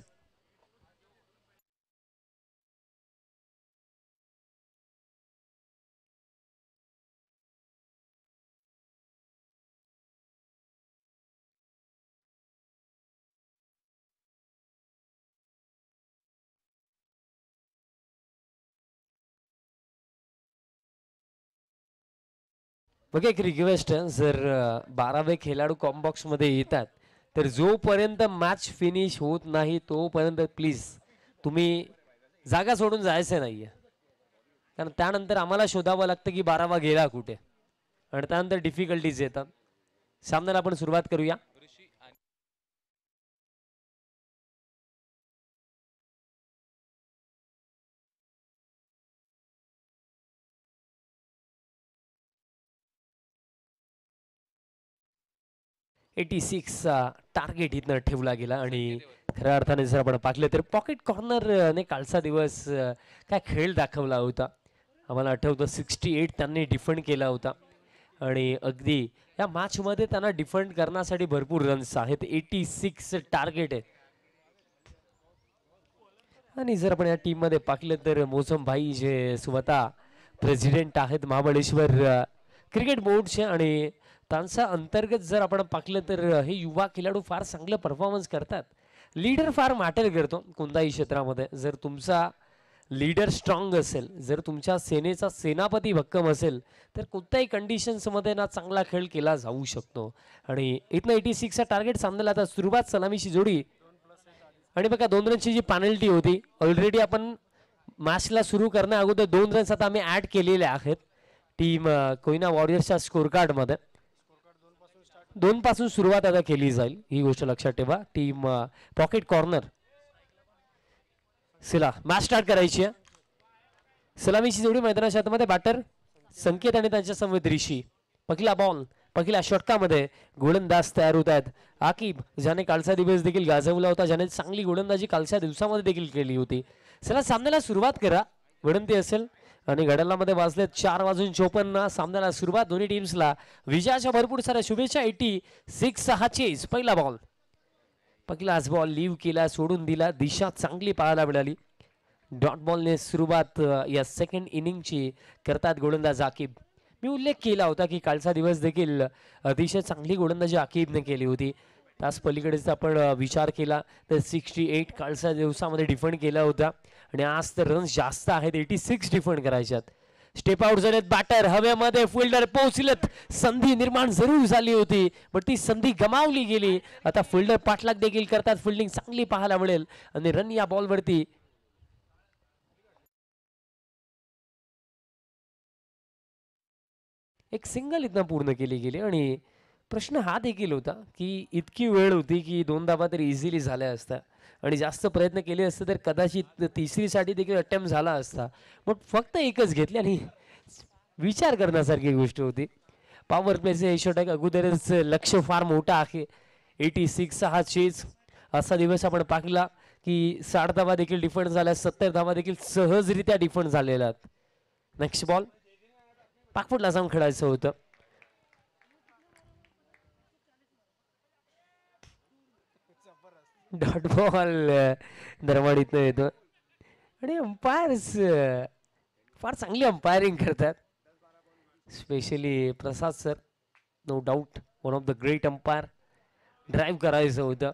बघा एक रिक्वेस्ट जर बारावे खेळाडू मध्ये येतात तर जोपर्यंत मॅच फिनिश होत नाही तोपर्यंत प्लीज तुम्ही जागा सोडून जायचं नाही कारण त्यानंतर आम्हाला शोधावं लागतं की बारावा गेला कुठे आणि त्यानंतर डिफिकल्टीज येतात सामन्याला आपण सुरुवात करूया एटी सिक्सचा टार्गेट इथनं ठेवला गेला आणि खऱ्या अर्थाने जर आपण पाहिलं तर पॉकेट कॉर्नरने कालचा दिवस काय खेळ दाखवला होता आम्हाला आठवतं सिक्स्टी एट त्यांनी डिफेंड केला होता आणि अगदी या मध्ये त्यांना डिफेंड करण्यासाठी भरपूर रन्स आहेत एटी सिक्स टार्गेट आहे आणि जर आपण या टीममध्ये पाहिलं तर मोसम भाई जे स्वतः प्रेसिडेंट आहेत महाबळेश्वर क्रिकेट बोर्डचे आणि संस्था अंतर्गत जर आपण पाकलं तर हे युवा खेळाडू फार चांगलं परफॉर्मन्स करतात लीडर फार मॅटर करतो कोणत्याही क्षेत्रामध्ये जर तुमचा लीडर स्ट्रॉंग असेल जर तुमच्या सेनेचा सेनापती भक्कम असेल तर कोणत्याही कंडिशन्समध्ये ना चांगला खेळ केला जाऊ शकतो आणि इथनं एटी सिक्सचा टार्गेट सांगला आता सुरुवात सलामीशी जोडी आणि बघा दोन रनची जी पॅनल्टी होती ऑलरेडी आपण मॅचला सुरू करण्या अगोदर दोन रन्स आता आम्ही ॲड केलेले आहेत टीम कोयना वॉरियर्सच्या स्कोरकार्डमध्ये दोन पासून सुरुवात आता केली जाईल ही गोष्ट लक्षात ठेवा टीम पॉकेट कॉर्नर सिला मॅच स्टार्ट करायची आहे सलामीची जोडी मैदानाच्या आतमध्ये बॅटर संकेत आणि त्यांच्या समवेत ऋषी पकिला बॉल पकिला षटकामध्ये गोलंदाज तयार होत आहेत आकिब ज्याने कालचा दिवस देखील गाजवला होता ज्याने चांगली गोलंदाजी कालच्या दिवसामध्ये देखील केली होती सला सामन्याला सुरुवात करा विनंती असेल आणि घड्याळामध्ये वाजले चार वाजून चोपन्न सामन्याला सुरुवात दोन्ही टीम्सला विजयाच्या भरपूर साऱ्या शुभेच्छा एटी सिक्स सहा चेस पहिला बॉल पहिलाच बॉल लिव्ह केला सोडून दिला दिशा चांगली पाहायला मिळाली डॉट बॉलने सुरुवात या सेकंड इनिंगची करतात गोलंदाज आकिब मी उल्लेख केला होता की कालचा दिवस देखील अतिशय चांगली गोलंदाजी आकिबने केली होती त्याच पलीकडेच आपण विचार केला तर सिक्स्टी एट कालच्या दिवसामध्ये डिफेंड केला होता आणि आज तर रन्स जास्त आहेत एटी सिक्स डिफेंड करायच्यात स्टेप आउट झालेत बॅटर हवेमध्ये फिल्डर पोहोचलेत संधी निर्माण जरूर झाली होती पण ती संधी गमावली गेली आता फिल्डर पाठलाग देखील करतात फिल्डिंग चांगली पाहायला मिळेल आणि रन या बॉलवरती एक सिंगल इथनं पूर्ण केली गेली आणि प्रश्न हा देखील होता की इतकी वेळ होती की दोन धाबा तरी इझिली झाल्या असता आणि जास्त प्रयत्न केले असते तर कदाचित तिसरीसाठी देखील अटेम्प्ट झाला असता मग फक्त एकच घेतली आणि विचार करण्यासारखी गोष्ट होती पॉवर प्लेचे आहे अगोदरच लक्ष फार मोठं आहे एटी सिक्स हा चेज असा दिवस आपण पाहिला की साठ धावा देखील डिफेंड झाल्या सत्तर धावा देखील सहजरित्या डिफेंड झालेल्या नेक्स्ट बॉल पाकफुटला जाऊन खेळायचं होतं डॉट बॉल धर्माडीतनं येतो आणि अंपायर्स फार चांगली अंपायरिंग करतात specially Prasad sir no doubt one of the great umpire drive करायचं होतं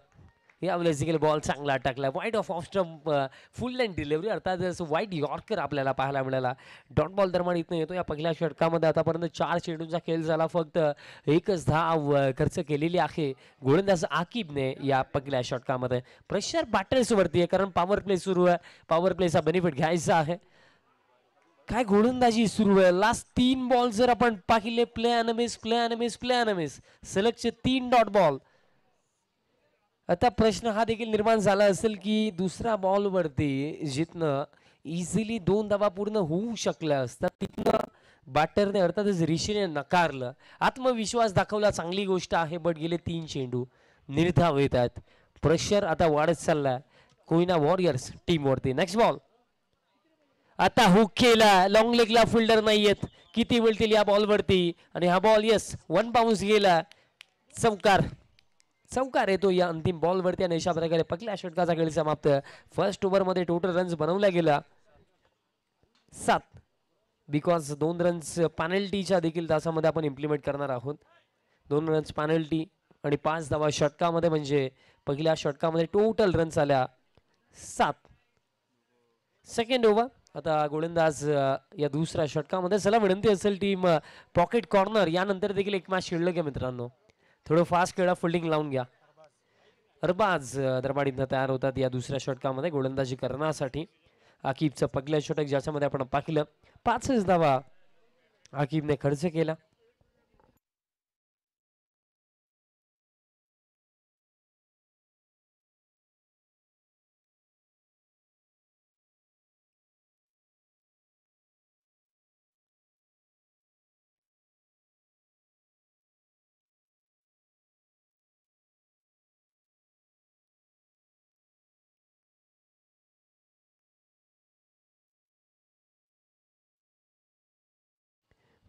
या वेळेस बॉल चांगला टाकला wide off off stump full land delivery अर्थात वाईट यॉर्कर आपल्याला पाहायला मिळाला डॉट बॉल दरम्यान इथं येतो या पहिल्या षटकामध्ये आतापर्यंत चार चेंडूंचा खेळ झाला फक्त एकच धाव खर्च केलेली आहे गोलंदाज आकिबने या पहिल्या षटकामध्ये प्रेशर बॅटर्सवरती आहे कारण पॉवर प्ले सुरू आहे पॉवर प्लेचा बेनिफिट घ्यायचा आहे काय गोलंदाजी सुरू आहे लास्ट तीन बॉल जर आपण पाहिले play and miss play and miss play and miss सलगचे तीन डॉट बॉल आता प्रश्न हा देखील निर्माण झाला असेल की दुसरा बॉलवरती जिथनं इझिली दोन दबा पूर्ण होऊ शकल्या असतात तिथनं बॅटरने अर्थातच ऋषीने नकारलं आत्मविश्वास दाखवला चांगली गोष्ट आहे बट गेले तीन चेंडू निर्धाव येतात प्रेशर आता वाढत चालला कोयना वॉरियर्स टीमवरती नेक्स्ट बॉल आता हुक केला लॉंग लेगला फिल्डर नाही येत किती मिळतील या बॉलवरती आणि हा बॉल येस वन पाऊस गेला चमकार चौकार येतो या अंतिम बॉलवरती आणि अशा प्रकारे पकल्या षटकाचा खेळ समाप्त फर्स्ट ओव्हरमध्ये टोटल रन्स बनवला गेला सात बिकॉज दोन रन्स पॅनल्टीच्या देखील तासामध्ये आपण इम्प्लिमेंट करणार आहोत दोन रन्स पॅनल्टी आणि पाच धावा षटकामध्ये म्हणजे पहिल्या षटकामध्ये टोटल रन्स आल्या सात सेकंड ओव्हर आता गोलंदाज या दुसऱ्या षटकामध्ये चला विनंती असेल टीम पॉकेट कॉर्नर यानंतर देखील एक मॅच शिल्लक आहे मित्रांनो थोडं फास्ट खेळा फिल्डिंग लावून घ्या अरबाज दरबाडींना तयार होतात या दुसऱ्या षटकामध्ये गोलंदाजी करण्यासाठी आकिबचं पगल्या षटक ज्याच्यामध्ये आपण पाहिलं पाचच धावा आकिबने खर्च केला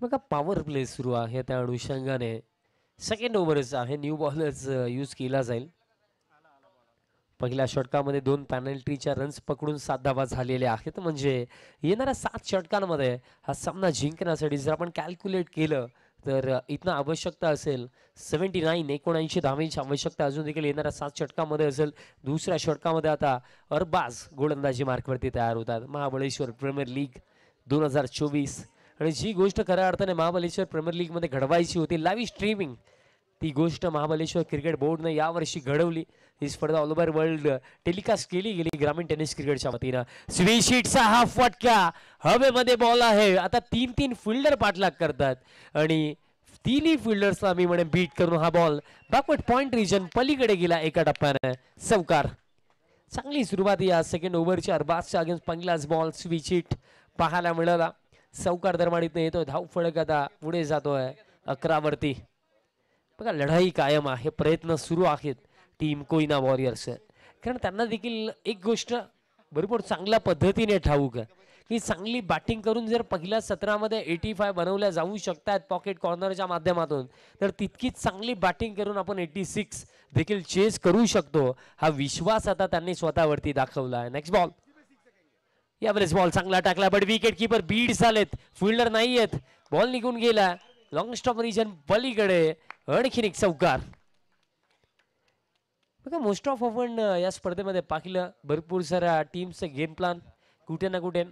बघा पॉवर प्ले सुरू आहे त्या अनुषंगाने सेकंड ओव्हरच आहे न्यू बॉलर्स यूज केला जाईल पहिल्या षटकामध्ये दोन पॅनल्टीच्या रन्स पकडून सात धावा झालेले आहेत म्हणजे येणाऱ्या सात षटकांमध्ये हा सामना जिंकण्यासाठी जर आपण कॅल्क्युलेट केलं तर uh, इथं आवश्यकता असेल सेवन्टी नाईन एकोणऐंशी धावांची आवश्यकता अजून देखील येणाऱ्या सात षटकामध्ये असेल दुसऱ्या षटकामध्ये आता अरबाज गोलंदाजी मार्कवरती तयार होतात महाबळेश्वर प्रीमियर लीग दोन हजार चोवीस आणि जी गोष्ट खऱ्या अर्थाने महाबलेश्वर प्रीमियर लीगमध्ये घडवायची होती लाईव्ह स्ट्रीमिंग ती गोष्ट महाबलेश्वर क्रिकेट बोर्डनं यावर्षी घडवली ही स्पर्धा ऑल ओव्हर वर्ल्ड टेलिकास्ट केली गेली ग्रामीण टेनिस क्रिकेटच्या वतीनं स्वीशीटचा हा फटका हवेमध्ये बॉल आहे आता तीन तीन फिल्डर पाठलाग करतात आणि तिन्ही फिल्डर्सला मी म्हणे बीट करून हा बॉल बॅकवर्ड पॉईंट रिजन पलीकडे गेला एका टप्प्यानं सवकार चांगली सुरुवात या सेकंड ओव्हरची अरबाजच्या अगेन्स्ट पंगलाच बॉल स्विच शीट पाहायला मिळाला सावकार दरमाडीत येतोय धाव फळक आता पुढे जातोय अकरावरती बघा लढाई कायम आहे प्रयत्न सुरू आहेत टीम कोयना वॉरियर्स कारण त्यांना देखील एक गोष्ट भरपूर चांगल्या पद्धतीने ठाऊक की चांगली बॅटिंग करून जर पहिल्या सत्रामध्ये एटी फाय बनवल्या जाऊ शकतात पॉकेट कॉर्नरच्या माध्यमातून तर तितकीच चांगली बॅटिंग करून आपण एटी सिक्स देखील चेस करू शकतो हा विश्वास आता त्यांनी स्वतःवरती दाखवला आहे नेक्स्ट बॉल यावेळेस बॉल चांगला टाकला बट विकेट किपर बीड झालेत फिल्डर नाही बॉल निघून गेला लॉंग स्टॉप रिजन पलीकडे आणखीन एक चौकार बघा मोस्ट ऑफ आपण या स्पर्धेमध्ये पाहिलं भरपूर साऱ्या टीमचं गेम प्लान, कुठे ना कुठे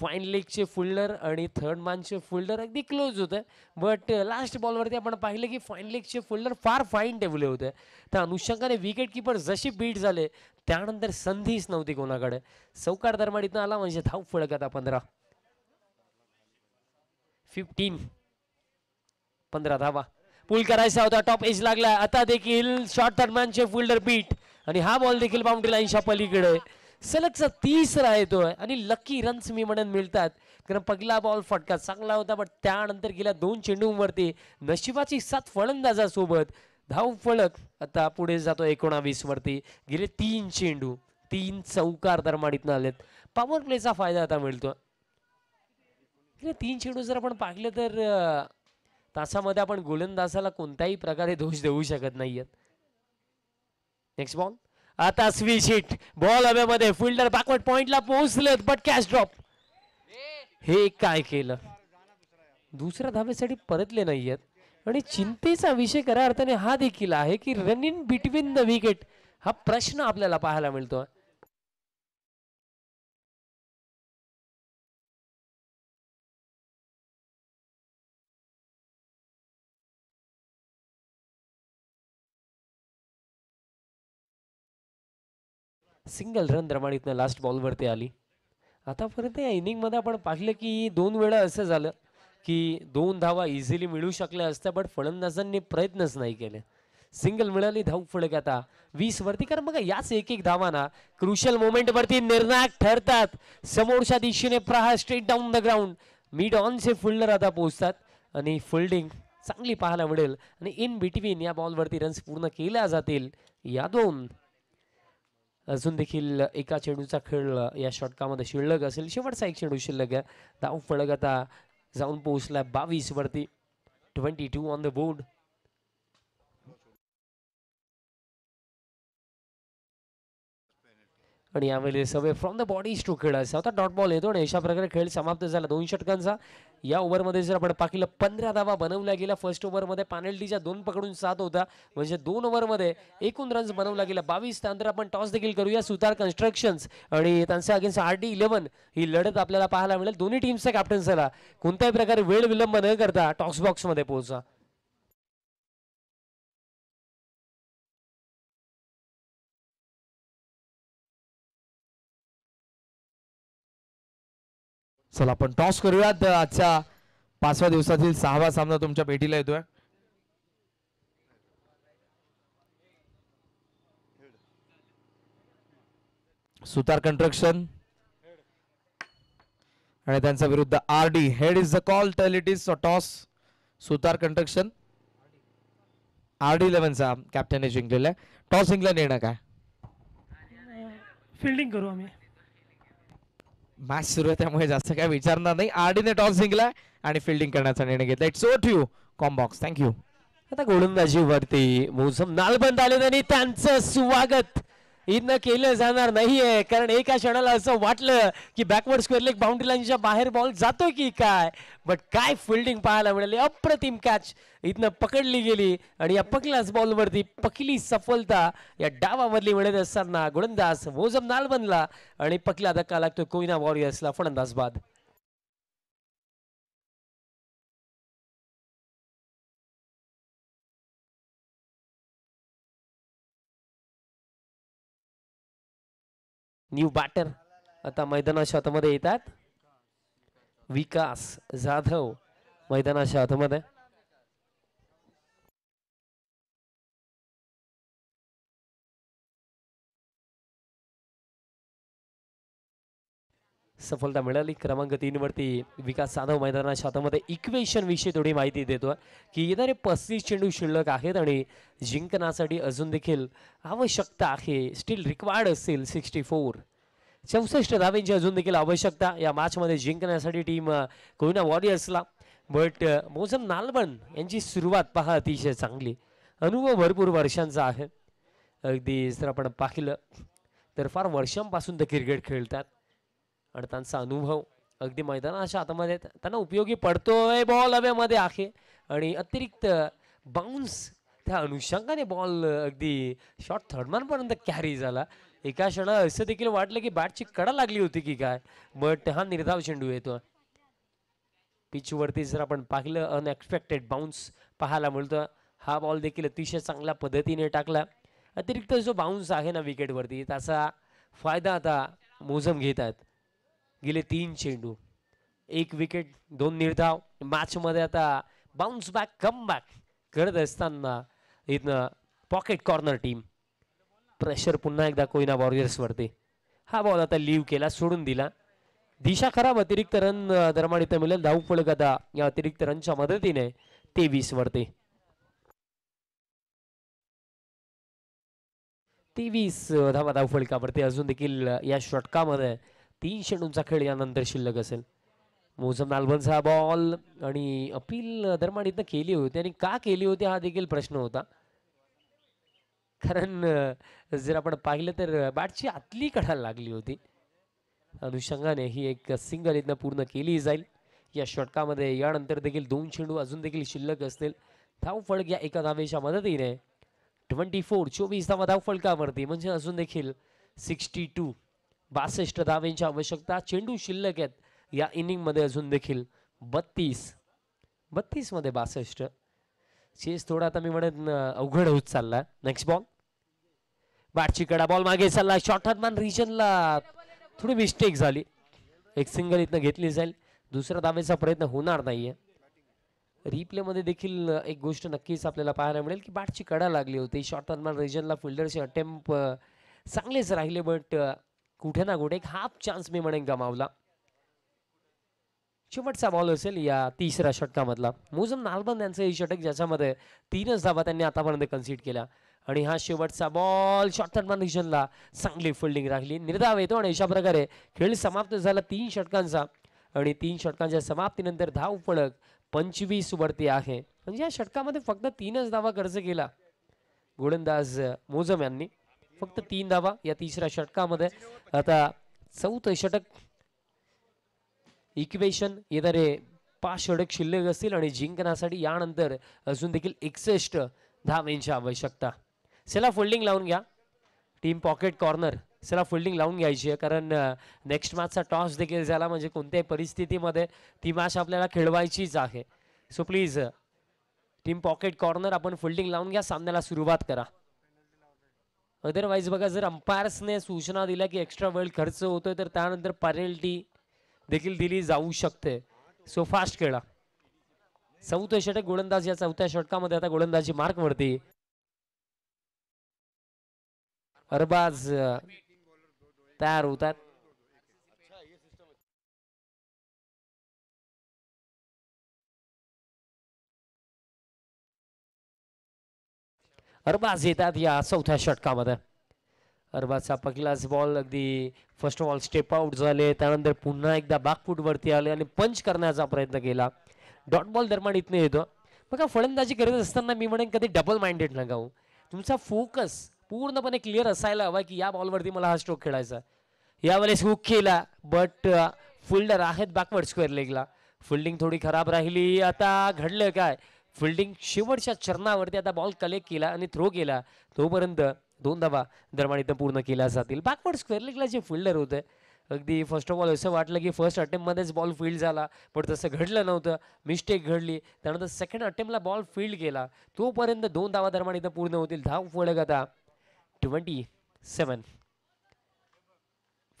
फाईन लेगचे फुल्डर आणि थर्ड मॅनचे फुल्डर अगदी क्लोज होते बट लास्ट बॉलवरती आपण पाहिलं की फाईन लेगचे फुल्डर फार फाईन ठेवले होते तर अनुषंगाने विकेट किपर जशी बीट झाले त्यानंतर संधीच नव्हती कोणाकडे चौकार इथं आला म्हणजे धाव आता पंधरा फिफ्टीन पंधरा धावा पूल करायचा होता टॉप एज लागला आता देखील शॉर्ट थर्ड मॅनचे फुल्डर बीट आणि हा बॉल देखील बाउंड्री लाईनच्या पलीकडे सलगचा तीस येतोय आणि लकी रन्स मी म्हणून मिळतात कारण पहिला बॉल फटका चांगला होता पण त्यानंतर गेल्या दोन चेंडूंवरती नशिबाची सात फलंदाजासोबत धाव फळक आता पुढे जातो एकोणावीस वरती गेले तीन चेंडू तीन चौकार दरमाडीतनं आलेत पॉवर प्लेचा फायदा आता मिळतो तीन चेंडू जर आपण पाहिले तर तासामध्ये आपण गोलंदाजाला कोणत्याही प्रकारे दोष देऊ शकत नाहीयेत नेक्स्ट बॉल आता स्विच हिट बॉल मध्ये फिल्डर बॅकवर्ड पॉइंटला पोहोचलेत बट कॅश ड्रॉप हे काय केलं दुसऱ्या धाब्यासाठी परतले नाहीयेत आणि चिंतेचा विषय खऱ्या अर्थाने हा देखील आहे की run in between the wicket हा प्रश्न आपल्याला पाहायला मिळतो सिंगल रन प्रमाणितनं लास्ट बॉलवरती आली आतापर्यंत या इनिंगमध्ये आपण पाहिलं की दोन वेळा असं झालं की दोन धावा इझिली मिळू शकल्या असत्या बट फलंदाजांनी प्रयत्नच नाही केले सिंगल मिळाली धाव फळक आता वीस वरती कारण बघा याच एक एक धावा ना क्रुशल मोमेंटवरती निर्णायक ठरतात समोरच्या दिशेने प्रहा straight down the ground mid ऑनचे फिल्डर आता पोहोचतात आणि फिल्डिंग चांगली पाहायला मिळेल आणि इन बिटवीन या बॉलवरती रन्स पूर्ण केल्या जातील या दोन अजून देखील एका चेंडूचा खेळ या षटकामध्ये शिल्लक असेल शेवटचा एक चेंडू शिल्लक आहे धाव फळक आता जाऊन पोहोचला वरती twenty two on the board आणि यावेळी सवे फ्रॉम द बॉडी स्ट्रोक असा होता डॉट बॉल येतो आणि अशा प्रकारे खेळ समाप्त झाला दोन षटकांचा या ओव्हरमध्ये जर आपण पाकिला पंधरा धावा बनवला गेला फर्स्ट ओव्हरमध्ये पॅनल्टीच्या दोन पकडून सात होता म्हणजे दोन ओव्हरमध्ये एकूण रन्स बनवला गेला बावीस त्यानंतर आपण टॉस देखील करूया सुतार कन्स्ट्रक्शन्स आणि त्यांचा अगेन्स्ट आर डी इलेव्हन ही लढत आपल्याला पाहायला मिळेल दोन्ही टीम्सचा कॅप्टन्सला झाला कोणत्याही प्रकारे वेळ विलंब न करता टॉक्स बॉक्समध्ये पोहोचा चला आपण टॉस करूयात आजच्या पाचव्या दिवसातील सहावा सामना तुमच्या भेटीला येतोय सुतार कंस्ट्रक्शन आणि त्यांचा विरुद्ध R D head is the call tail it is toss Sutar construction R D चा कॅप्टन जिंकलेला आहे टॉस जिंकला निर्णय काय फिल्डिंग करू आम्ही मॅच सुरू आहे त्यामुळे जास्त काय विचारणार नाही आरडीने टॉस जिंकला आणि फिल्डिंग करण्याचा निर्णय घेतला इट्स ओट टू यू कॉम्बॉक्स थँक्यू आता गोलंदाजी वरती मोसम नालबंद आले त्यांचं स्वागत इथनं केलं जाणार नाहीये कारण एका क्षणाला असं वाटलं की बॅकवर्ड स्क्वेअर लेग बाउंड्री लाईनच्या बाहेर बॉल जातोय की काय बट काय फिल्डिंग पाहायला मिळाली अप्रतिम कॅच इथनं पकडली गेली आणि या पकलाच बॉलवरती पकली सफलता या डावावरली मिळत असताना गोलंदाज मोजम नाल बनला आणि पकला धक्का लागतो कोयना वॉरियर्सला फलंदाज बाद न्यू बॅटर आता मैदानाच्या हातामध्ये येतात विकास जाधव मैदानाच्या आतमध्ये सफलता मिळाली क्रमांक तीनवरती विकास साधव मैदाना इक्वेशन इक्वेशनविषयी थोडी माहिती देतो की येणारे पस्तीस चेंडू शिल्लक आहेत आणि जिंकण्यासाठी अजून देखील आवश्यकता आहे स्टील रिक्वायर्ड असेल सिक्स्टी फोर चौसष्ट धावेंची अजून देखील आवश्यकता या मॅचमध्ये जिंकण्यासाठी टीम कोयना वॉरियर्सला बट मोजम नालबन यांची सुरुवात पहा अतिशय चांगली अनुभव भरपूर वर्षांचा आहे अगदी जर आपण पाहिलं तर फार वर्षांपासून ते क्रिकेट खेळतात आणि त्यांचा अनुभव अगदी मैदानाच्या हातामध्ये त्यांना उपयोगी पडतोय बॉल हवेमध्ये आहे आणि अतिरिक्त बाउन्स त्या अनुषंगाने बॉल अगदी शॉर्ट पर्यंत कॅरी झाला एका क्षणा असं देखील वाटलं की बॅटची कडा लागली होती की काय बट हा निर्धाव चेंडू येतो पिचवरती जर आपण पाहिलं अनएक्सपेक्टेड बाउन्स पाहायला मिळतो हा बॉल देखील अतिशय चांगल्या पद्धतीने टाकला अतिरिक्त जो बाउन्स आहे ना विकेटवरती त्याचा फायदा आता मोजम घेत आहेत गेले तीन चेंडू एक विकेट दोन निर्धाव मॅचमध्ये आता बाउन्स बॅक कम बॅक करत असताना इथनं पॉकेट कॉर्नर टीम प्रेशर पुन्हा एकदा कोयना वॉरियर्सवरती हा बॉल आता लिव्ह केला सोडून दिला दिशा खराब अतिरिक्त रन दरम्यान इथं मिळेल धाऊ फळक आता या अतिरिक्त रनच्या मदतीने तेवीस वरते तेवीस धावा धाव वरती अजून देखील या षटकामध्ये तीन शेणूंचा खेळ यानंतर शिल्लक असेल मोझम नालबनचा बॉल आणि अपील दरम्यान इथं केली होती आणि का केली होती हा देखील प्रश्न होता कारण जर आपण पाहिलं तर बॅटची आतली कढाल लागली होती अनुषंगाने ही एक सिंगल इथनं पूर्ण केली जाईल या षटकामध्ये यानंतर देखील दोन चेंडू अजून देखील शिल्लक असतील धावफळक या एका धावेच्या मदतीने ट्वेंटी फोर चोवीस धावा धावफळकावरती म्हणजे अजून देखील सिक्स्टी टू बासष्ट धावेंची आवश्यकता चेंडू शिल्लक आहेत या इनिंगमध्ये अजून देखील बत्तीस बत्तीसमध्ये बासष्ट चेस थोडा आता मी म्हणत अवघड होत चालला नेक्स्ट बॉल बाटची कडा बॉल मागे चालला शॉर्ट हातमान रिजनला थोडी मिस्टेक झाली एक सिंगल इथनं घेतली जाईल दुसरा धावेचा प्रयत्न होणार नाहीये रिप्लेमध्ये देखील एक गोष्ट नक्कीच आपल्याला पाहायला मिळेल की बाटची कडा लागली होती शॉर्ट हातमान रिजनला फिल्डरचे अटेम्प चांगलेच राहिले बट कुठे ना कुठे एक हाफ चान्स मी म्हणेन गमावला शेवटचा बॉल असेल या तिसऱ्या षटकामधला मोझम नालबंद यांचं हे षटक ज्याच्यामध्ये तीनच धावा त्यांनी आतापर्यंत कन्सिड केला आणि हा शेवटचा बॉल शॉर्ट ट्रान्झिशनला चांगली फिल्डिंग राखली निर्धाव येतो आणि अशा प्रकारे खेळ समाप्त झाला तीन षटकांचा आणि तीन षटकांच्या समाप्तीनंतर धाव फळक पंचवीस वरती आहे म्हणजे या षटकामध्ये फक्त तीनच धावा खर्च केला गोलंदाज मोजम यांनी फक्त तीन धावा या तिसऱ्या षटकामध्ये आता चौथ षटक इक्वेशन येणारे पाच षटक शिल्लक असतील आणि जिंकण्यासाठी यानंतर अजून देखील एकसष्ट धावांची आवश्यकता सेला फोल्डिंग लावून घ्या टीम पॉकेट कॉर्नर सेला फोल्डिंग लावून घ्यायची आहे कारण नेक्स्ट मॅचचा टॉस देखील झाला म्हणजे कोणत्याही परिस्थितीमध्ये ती मॅच आपल्याला खेळवायचीच आहे so please team pocket corner आपण फोल्डिंग लावून घ्या सामन्याला सुरुवात करा अदरवाईज बघा जर अंपायर्सने सूचना दिल्या की एक्स्ट्रा वेळ खर्च होतोय तर त्यानंतर पेनल्टी देखील दिली जाऊ शकते सो फास्ट खेळा चौथं षटक गोलंदाज या चौथ्या षटकामध्ये आता गोलंदाजी वरती अरबाज तयार होतात अरबाज येतात या चौथ्या षटकामध्ये अरबाजचा पहिलाच बॉल अगदी first of all step out झाले त्यानंतर पुन्हा एकदा बाकफूटवरती आले आणि पंच करण्याचा प्रयत्न केला डॉट बॉल दरम्यान इथनं येतो बघा फलंदाजी करत असताना मी म्हणेन कधी डबल माइंडेड नका गाऊ हो. तुमचा फोकस पूर्णपणे क्लिअर असायला हवा की या बॉलवरती मला हा स्ट्रोक खेळायचा यावेळेस हुक केला बट फुल्डर आहेत बॅकवर्ड स्क्वेअर लेगला फिल्डिंग थोडी खराब राहिली आता घडलं काय फिल्डिंग शेवटच्या चरणावरती आता बॉल कलेक्ट केला आणि थ्रो केला तोपर्यंत दोन धावा दरम्यान इथं पूर्ण केल्या जातील बॅकवर्ड स्क्वेअर लेगला जे फिल्डर होते अगदी फर्स्ट ऑफ ऑल असं वाटलं की फर्स्ट अटेम्प्टमध्येच बॉल फील्ड झाला पण तसं घडलं नव्हतं मिस्टेक घडली त्यानंतर सेकंड अटेम्प्टला बॉल फील्ड केला तोपर्यंत दोन धावा दरम्यान इथं पूर्ण होतील धाव फळक आता ट्वेंटी सेवन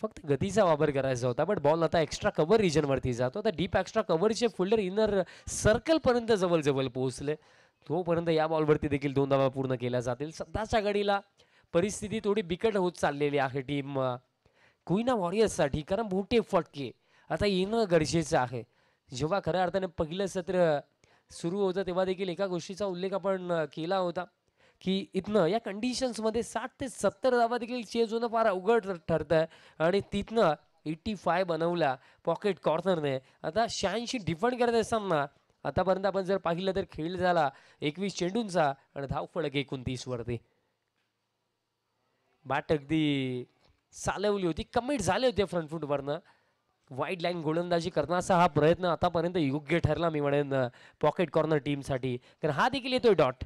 फक्त गतीचा वापर करायचा होता बट बॉल आता एक्स्ट्रा कव्हर रिजनवरती जातो आता डीप एक्स्ट्रा कव्हरचे फुल्डर इनर सर्कलपर्यंत जवळजवळ पोहोचले तोपर्यंत या बॉलवरती देखील दोन धावा पूर्ण केल्या जातील सध्याच्या गडीला परिस्थिती थोडी बिकट होत चाललेली आहे टीम कुईना वॉरियर्ससाठी कारण मोठे फटके आता येणं गरजेचं आहे जेव्हा खऱ्या अर्थाने पहिलं सत्र सुरू होतं तेव्हा देखील एका गोष्टीचा उल्लेख आपण केला होता की इथनं या कंडिशन्समध्ये साठ ते सत्तर धावा देखील चेज होणं फार अवघड ठरतं आहे आणि तिथनं एटी फाय बनवला पॉकेट कॉर्नरने आता शहाऐंशी डिफंड करत असताना आतापर्यंत आपण जर पाहिलं तर खेळ झाला एकवीस चेंडूंचा आणि धाव फळक वरती बाट अगदी चालवली होती कमिट झाले होते फ्रंट वरनं वाईट लाईन गोलंदाजी करण्याचा हा प्रयत्न आतापर्यंत योग्य ठरला मी म्हणेन पॉकेट कॉर्नर टीमसाठी कारण हा देखील येतोय डॉट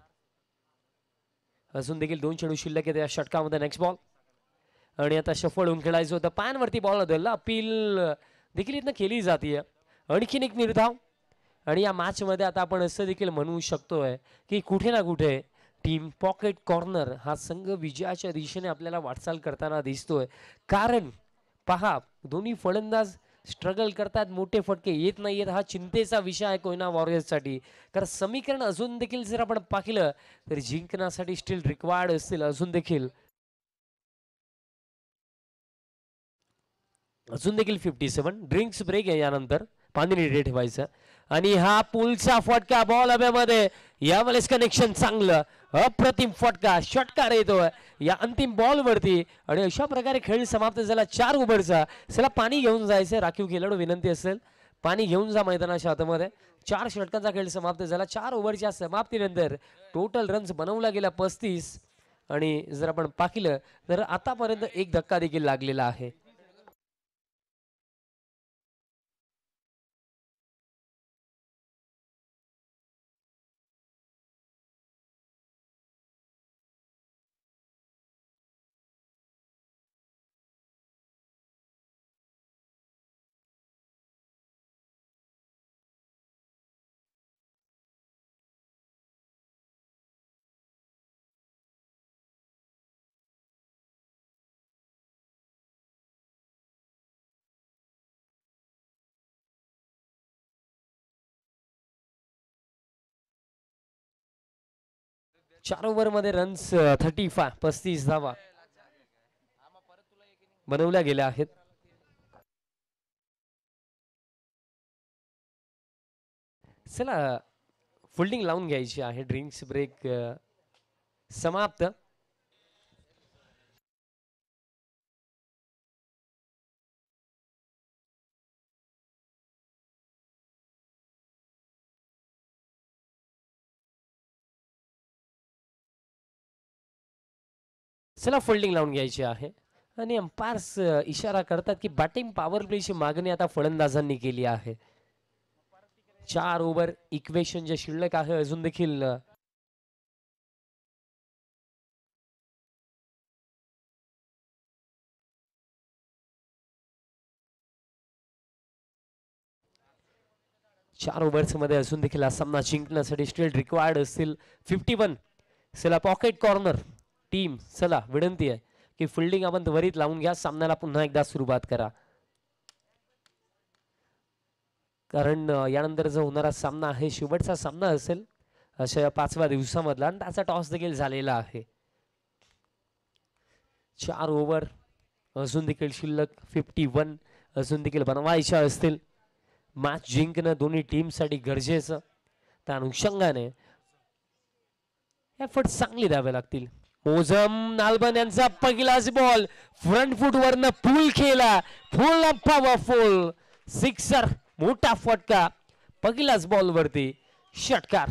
अजून देखील दोन चेंडू शिल्लक येते षटकामध्ये नेक्स्ट बॉल आणि आता शफळ होऊन खेळायचं होतं पॅनवरती बॉल धरलं अपील देखील इथनं केली जाते आणखीन एक निर्धाव आणि या मध्ये आता आपण असं देखील म्हणू शकतोय की कुठे ना कुठे टीम पॉकेट कॉर्नर हा संघ विजयाच्या दिशेने आपल्याला वाटचाल करताना दिसतोय कारण पहा दोन्ही फलंदाज स्ट्रगल करतात मोठे फटके येत नाही येत हा चिंतेचा विषय आहे कोयना वॉरियर्ससाठी कारण समीकरण अजून देखील जर आपण पाहिलं तर जिंकण्यासाठी स्टील रिक्वायर्ड असतील अजून देखील अजून देखील फिफ्टी सेवन ड्रिंक्स ब्रेक आहे यानंतर पाणी रेडी ठेवायचं आणि हा पूलचा फटका बॉल हव्यामध्ये यावेळेस कनेक्शन चांगलं अप्रतिम फटका षटकार येतो या अंतिम बॉलवरती आणि अशा प्रकारे खेळ समाप्त झाला चार ओव्हरचा त्याला पाणी घेऊन जायचं राखीव खेळाडू विनंती असेल पाणी घेऊन जा मैदानाच्या हातामध्ये चार षटकांचा खेळ समाप्त झाला चार ओव्हरच्या समाप्तीनंतर टोटल रन्स बनवला गेला पस्तीस आणि जर आपण पाहिलं तर आतापर्यंत एक धक्का देखील लागलेला आहे चार मध्ये रन्स थर्टी फाय पस्तीस धावा बनवल्या गेल्या आहेत चला फोल्डिंग लावून घ्यायची आहे ड्रिंक्स ब्रेक समाप्त चला फोल्डिंग लावून घ्यायची आहे आणि अंपायर्स इशारा करतात की बॅटिंग पॉवर प्लेची मागणी आता फलंदाजांनी केली आहे चार ओव्हर इक्वेशन जे शिल्लक आहे अजून देखील चार मध्ये अजून देखील हा सामना जिंकण्यासाठी स्टील रिक्वायर्ड असतील फिफ्टी वन सिला पॉकेट कॉर्नर टीम चला विनंती आहे की फिल्डिंग आपण त्वरित लावून घ्या सामन्याला पुन्हा एकदा सुरुवात करा कारण यानंतर जो होणारा सामना आहे शेवटचा सामना असेल अशा पाचव्या दिवसामधला आणि त्याचा टॉस देखील झालेला आहे चार ओव्हर अजून देखील शिल्लक फिफ्टी वन अजून देखील बनवायच्या असतील मॅच जिंकणं दोन्ही टीमसाठी गरजेचं त्या अनुषंगाने एफर्ट चांगली द्यावे लागतील ओझम नालबन यांचा पहिलाच बॉल फ्रंट फुट वरन फुल केला फुल पॉवरफुल सिक्सर मोठा फटका पहिलाच बॉल वरती षटकार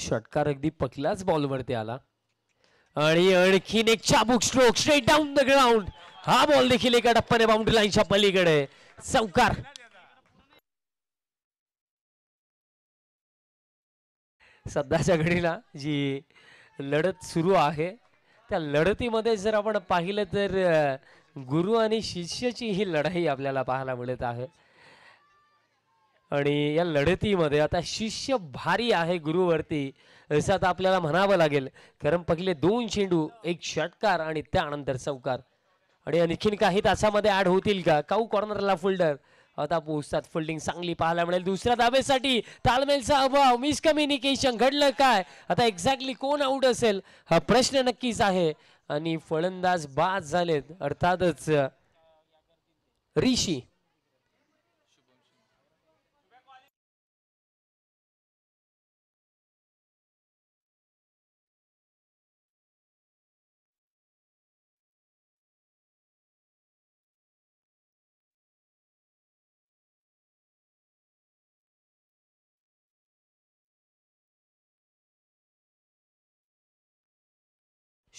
षटकार अगदी पकलाच बॉलवरती आला आणि आणखीन एक चाबुक stroke straight down the ground हा बॉल देखील एका टप्प्याने बाउंड्री लाईनच्या पलीकडे चौकार सध्याच्या घडीला जी लढत सुरू आहे त्या लढतीमध्ये जर आपण पाहिलं तर गुरु आणि शिष्याची ही लढाई आपल्याला पाहायला मिळत आहे आणि या लढतीमध्ये आता शिष्य भारी आहे गुरुवरती असं आता आपल्याला म्हणावं लागेल कारण पहिले दोन चेंडू एक षटकार आणि त्यानंतर चौकार आणि आणखीन काही तासामध्ये ॲड होतील का काऊ कॉर्नरला फोल्डर आता पोहोचतात फोल्डिंग चांगली पाहायला मिळेल दुसऱ्या दाबेसाठी तालमेलचा अभाव मिसकम्युनिकेशन घडलं काय आता एक्झॅक्टली कोण आउट असेल हा प्रश्न नक्कीच आहे आणि फलंदाज बाद झालेत अर्थातच ऋषी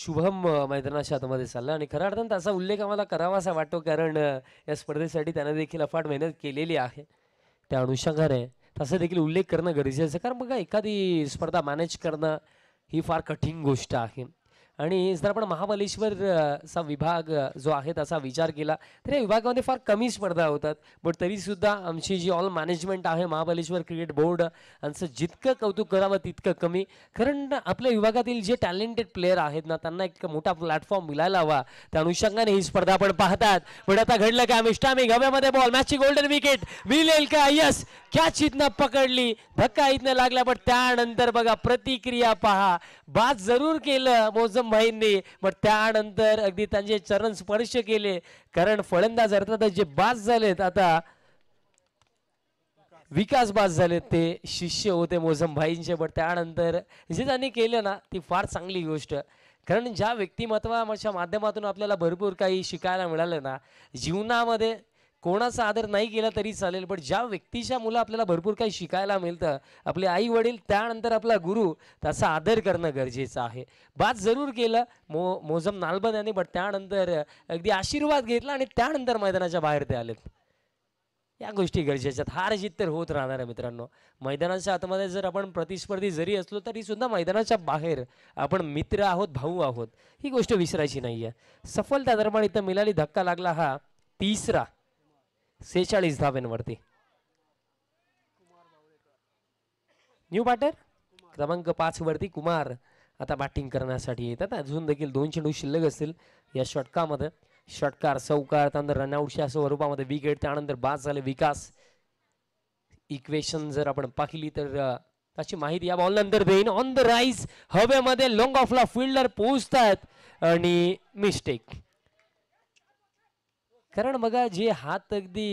शुभम मैदानाच्या मध्ये चालला आणि खऱ्या अर्थानं त्याचा उल्लेख आम्हाला करावासा वाटतो कारण या स्पर्धेसाठी त्यानं देखील अफाट मेहनत केलेली आहे त्या अनुषंगाने तसा देखील उल्लेख करणं गरजेचं आहे कारण बघा एखादी स्पर्धा मॅनेज करणं ही फार कठीण गोष्ट आहे आणि जर आपण महाबलेश्वरचा विभाग जो आहे त्याचा विचार केला तर या विभागामध्ये फार कमी स्पर्धा होतात बट तरीसुद्धा आमची जी ऑल मॅनेजमेंट आहे महाबलेश्वर क्रिकेट बोर्ड यांचं जितकं कौतुक करावं तितकं कमी कारण आपल्या विभागातील जे टॅलेंटेड प्लेयर आहेत ना त्यांना एक मोठा प्लॅटफॉर्म मिळायला हवा त्या अनुषंगाने ही स्पर्धा आपण पाहतात पण आता घडलं काय मिष्टामी गव्यामध्ये बॉल मॅचची गोल्डन विकेट मिळेल का यस कॅच इथनं पकडली धक्का इथनं लागला पण त्यानंतर बघा प्रतिक्रिया पहा बाद जरूर केलं मोजम भाईंनी मग त्यानंतर अगदी त्यांचे चरण स्पर्श केले कारण फलंदाज अर्थात जे बाज झालेत आता विकास बाज झालेत ते शिष्य होते भाईंचे बट त्यानंतर जे त्यांनी केलं ना ती फार चांगली गोष्ट कारण ज्या व्यक्तिमत्वाच्या माध्यमातून आपल्याला भरपूर काही शिकायला मिळालं ना जीवनामध्ये कोणाचा आदर नाही केला तरी चालेल पण ज्या व्यक्तीच्या मुलं आपल्याला भरपूर काही शिकायला मिळतं आपले आई वडील त्यानंतर आपला गुरु त्याचा आदर करणं गरजेचं आहे बाद जरूर केलं मो मोजम नालबन यांनी बट त्यानंतर अगदी आशीर्वाद घेतला आणि त्यानंतर मैदानाच्या बाहेर ते आलेत या गोष्टी गरजेच्या हार जीत तर होत राहणार आहे मित्रांनो मैदानाच्या आतमध्ये जर आपण प्रतिस्पर्धी जरी असलो तरी सुद्धा मैदानाच्या बाहेर आपण मित्र आहोत भाऊ आहोत ही गोष्ट विसरायची नाही आहे सफलता दरम्यान इथं मिळाली धक्का लागला हा तिसरा सेहेचाळीस धाव्यांवरती न्यू बॅटर क्रमांक पाच वरती कुमार आता बॅटिंग करण्यासाठी येतात अजून देखील दोन चेंडू शिल्लक असतील या षटकामध्ये षटकार चौकार त्यानंतर रनआउटच्या स्वरूपामध्ये विकेट त्यानंतर बाद झाले विकास इक्वेशन जर आपण पाहिली तर त्याची माहिती या बॉलनंतर देईन ऑन द राईज हवेमध्ये लॉंग ऑफला फिल्डर पोहोचतात आणि मिस्टेक कारण बघा जे हात अगदी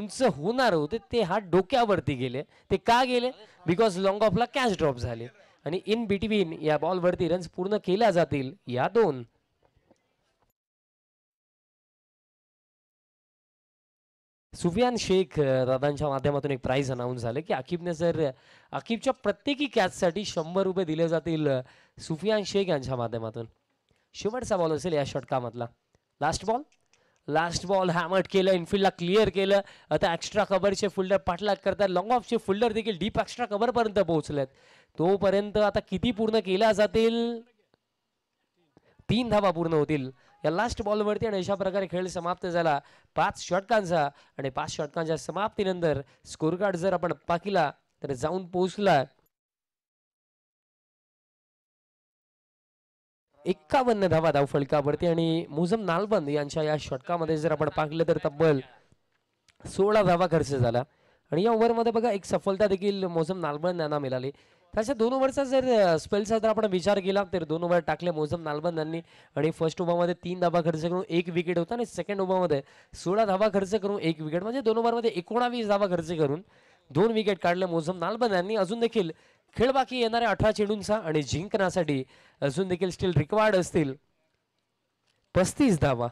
उंच होणार होते ते हात डोक्यावरती गेले ते का गेले बिकॉज लॉंग ऑफला कॅच ड्रॉप झाले आणि इन बिटवीन या बॉलवरती रन्स पूर्ण केल्या जातील या दोन सुफियान शेख दादांच्या माध्यमातून एक प्राइज अनाऊन्स झालं की अकिबने जर अकिबच्या प्रत्येकी साठी शंभर रुपये दिले जातील सुफियान शेख यांच्या माध्यमातून शेवटचा बॉल असेल या षटकामधला लास्ट बॉल लास्ट बॉल हॅमट केलं इनफिल्डला क्लिअर केलं आता एक्स्ट्रा कव्हरचे फुल्डर पाठलाग करतात लॉंग ऑफचे फुल्डर देखील डीप एक्स्ट्रा कव्हरपर्यंत पोहोचलेत तोपर्यंत आता किती पूर्ण केल्या जातील तीन धावा पूर्ण होतील या लास्ट बॉलवरती आणि अशा प्रकारे खेळ समाप्त झाला पाच षटकांचा आणि पाच षटकांच्या समाप्तीनंतर स्कोरकार्ड जर आपण पाकिला तर जाऊन पोहोचला एक्कावन्न धावा धावफलकावरती आणि मोझम नालबंद यांच्या या षटकामध्ये जर आपण पाहिलं तर तब्बल सोळा धावा खर्च झाला आणि या ओव्हरमध्ये बघा एक सफलता देखील मोझम नालबंद यांना मिळाली त्याच्या दोन ओव्हरचा जर स्पेलचा जर आपण विचार केला तर दोन ओव्हर टाकले मोझम नालबंद यांनी आणि फर्स्ट ओव्हरमध्ये तीन धाबा खर्च करून एक विकेट होता आणि सेकंड ओव्हरमध्ये सोळा धावा खर्च करून एक विकेट म्हणजे दोन ओव्हरमध्ये एकोणावीस धावा खर्च करून दोन विकेट काढले मोझम नालबंद यांनी अजून देखील खेळ बाकी येणाऱ्या अठरा चेंडूंचा आणि जिंकण्यासाठी अजून देखील स्टील रिक्वायर्ड असतील पस्तीस धावा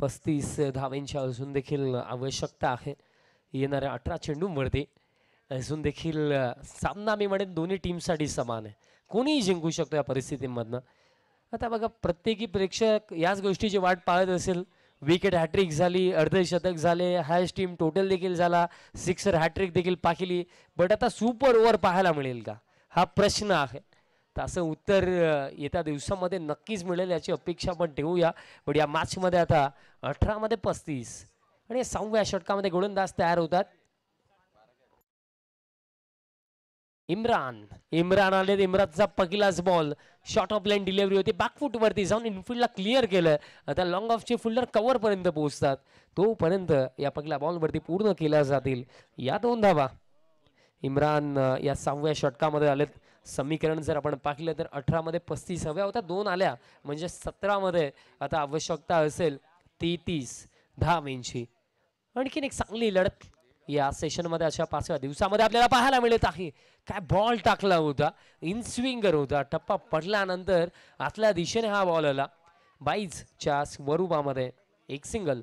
पस्तीस धावेंची अजून देखील आवश्यकता आहे येणाऱ्या अठरा चेंडूंवरती अजून देखील सामना मी म्हणेन दोन्ही टीमसाठी समान आहे कोणीही जिंकू शकतो या परिस्थितीमधनं आता बघा प्रत्येकी प्रेक्षक याच गोष्टीची वाट पाळत असेल विकेट हॅट्रिक झाली अर्धशतक झाले हायस्ट टीम टोटल देखील झाला सिक्सर हॅट्रिक देखील पाहिली बट आता सुपर ओव्हर पाहायला मिळेल का हा प्रश्न आहे तर असं उत्तर येत्या दिवसामध्ये नक्कीच मिळेल याची अपेक्षा आपण ठेवूया पण या मॅचमध्ये आता अठरामध्ये पस्तीस आणि सहाव्या षटकामध्ये गोलंदाज तयार होतात इम्रान इम्रान आले इम्रानचा पहिलाच ball short off line delivery होती बॅकफूटवरती जाऊन इनफिल्डला क्लिअर केलं आता लॉंग ऑफचे फिल्डर कवरपर्यंत पोहोचतात तोपर्यंत या पहिल्या बॉलवरती पूर्ण केल्या जातील या दोन धावा इम्रान या सहाव्या षटकामध्ये आलेत समीकरण जर आपण पाहिलं तर अठरामध्ये पस्तीस हव्या होत्या दोन आल्या म्हणजे सतरामध्ये आता आवश्यकता असेल तेहतीस दहा मेनची आणखीन एक चांगली लढत या सेशन मध्ये अशा पाचव्या दिवसामध्ये आपल्याला पाहायला मिळत आहे काय बॉल टाकला होता इन स्विंगर होता टप्पा पडल्यानंतर आतल्या दिशेने हा बॉल आला बाईजच्या स्वरूपामध्ये एक सिंगल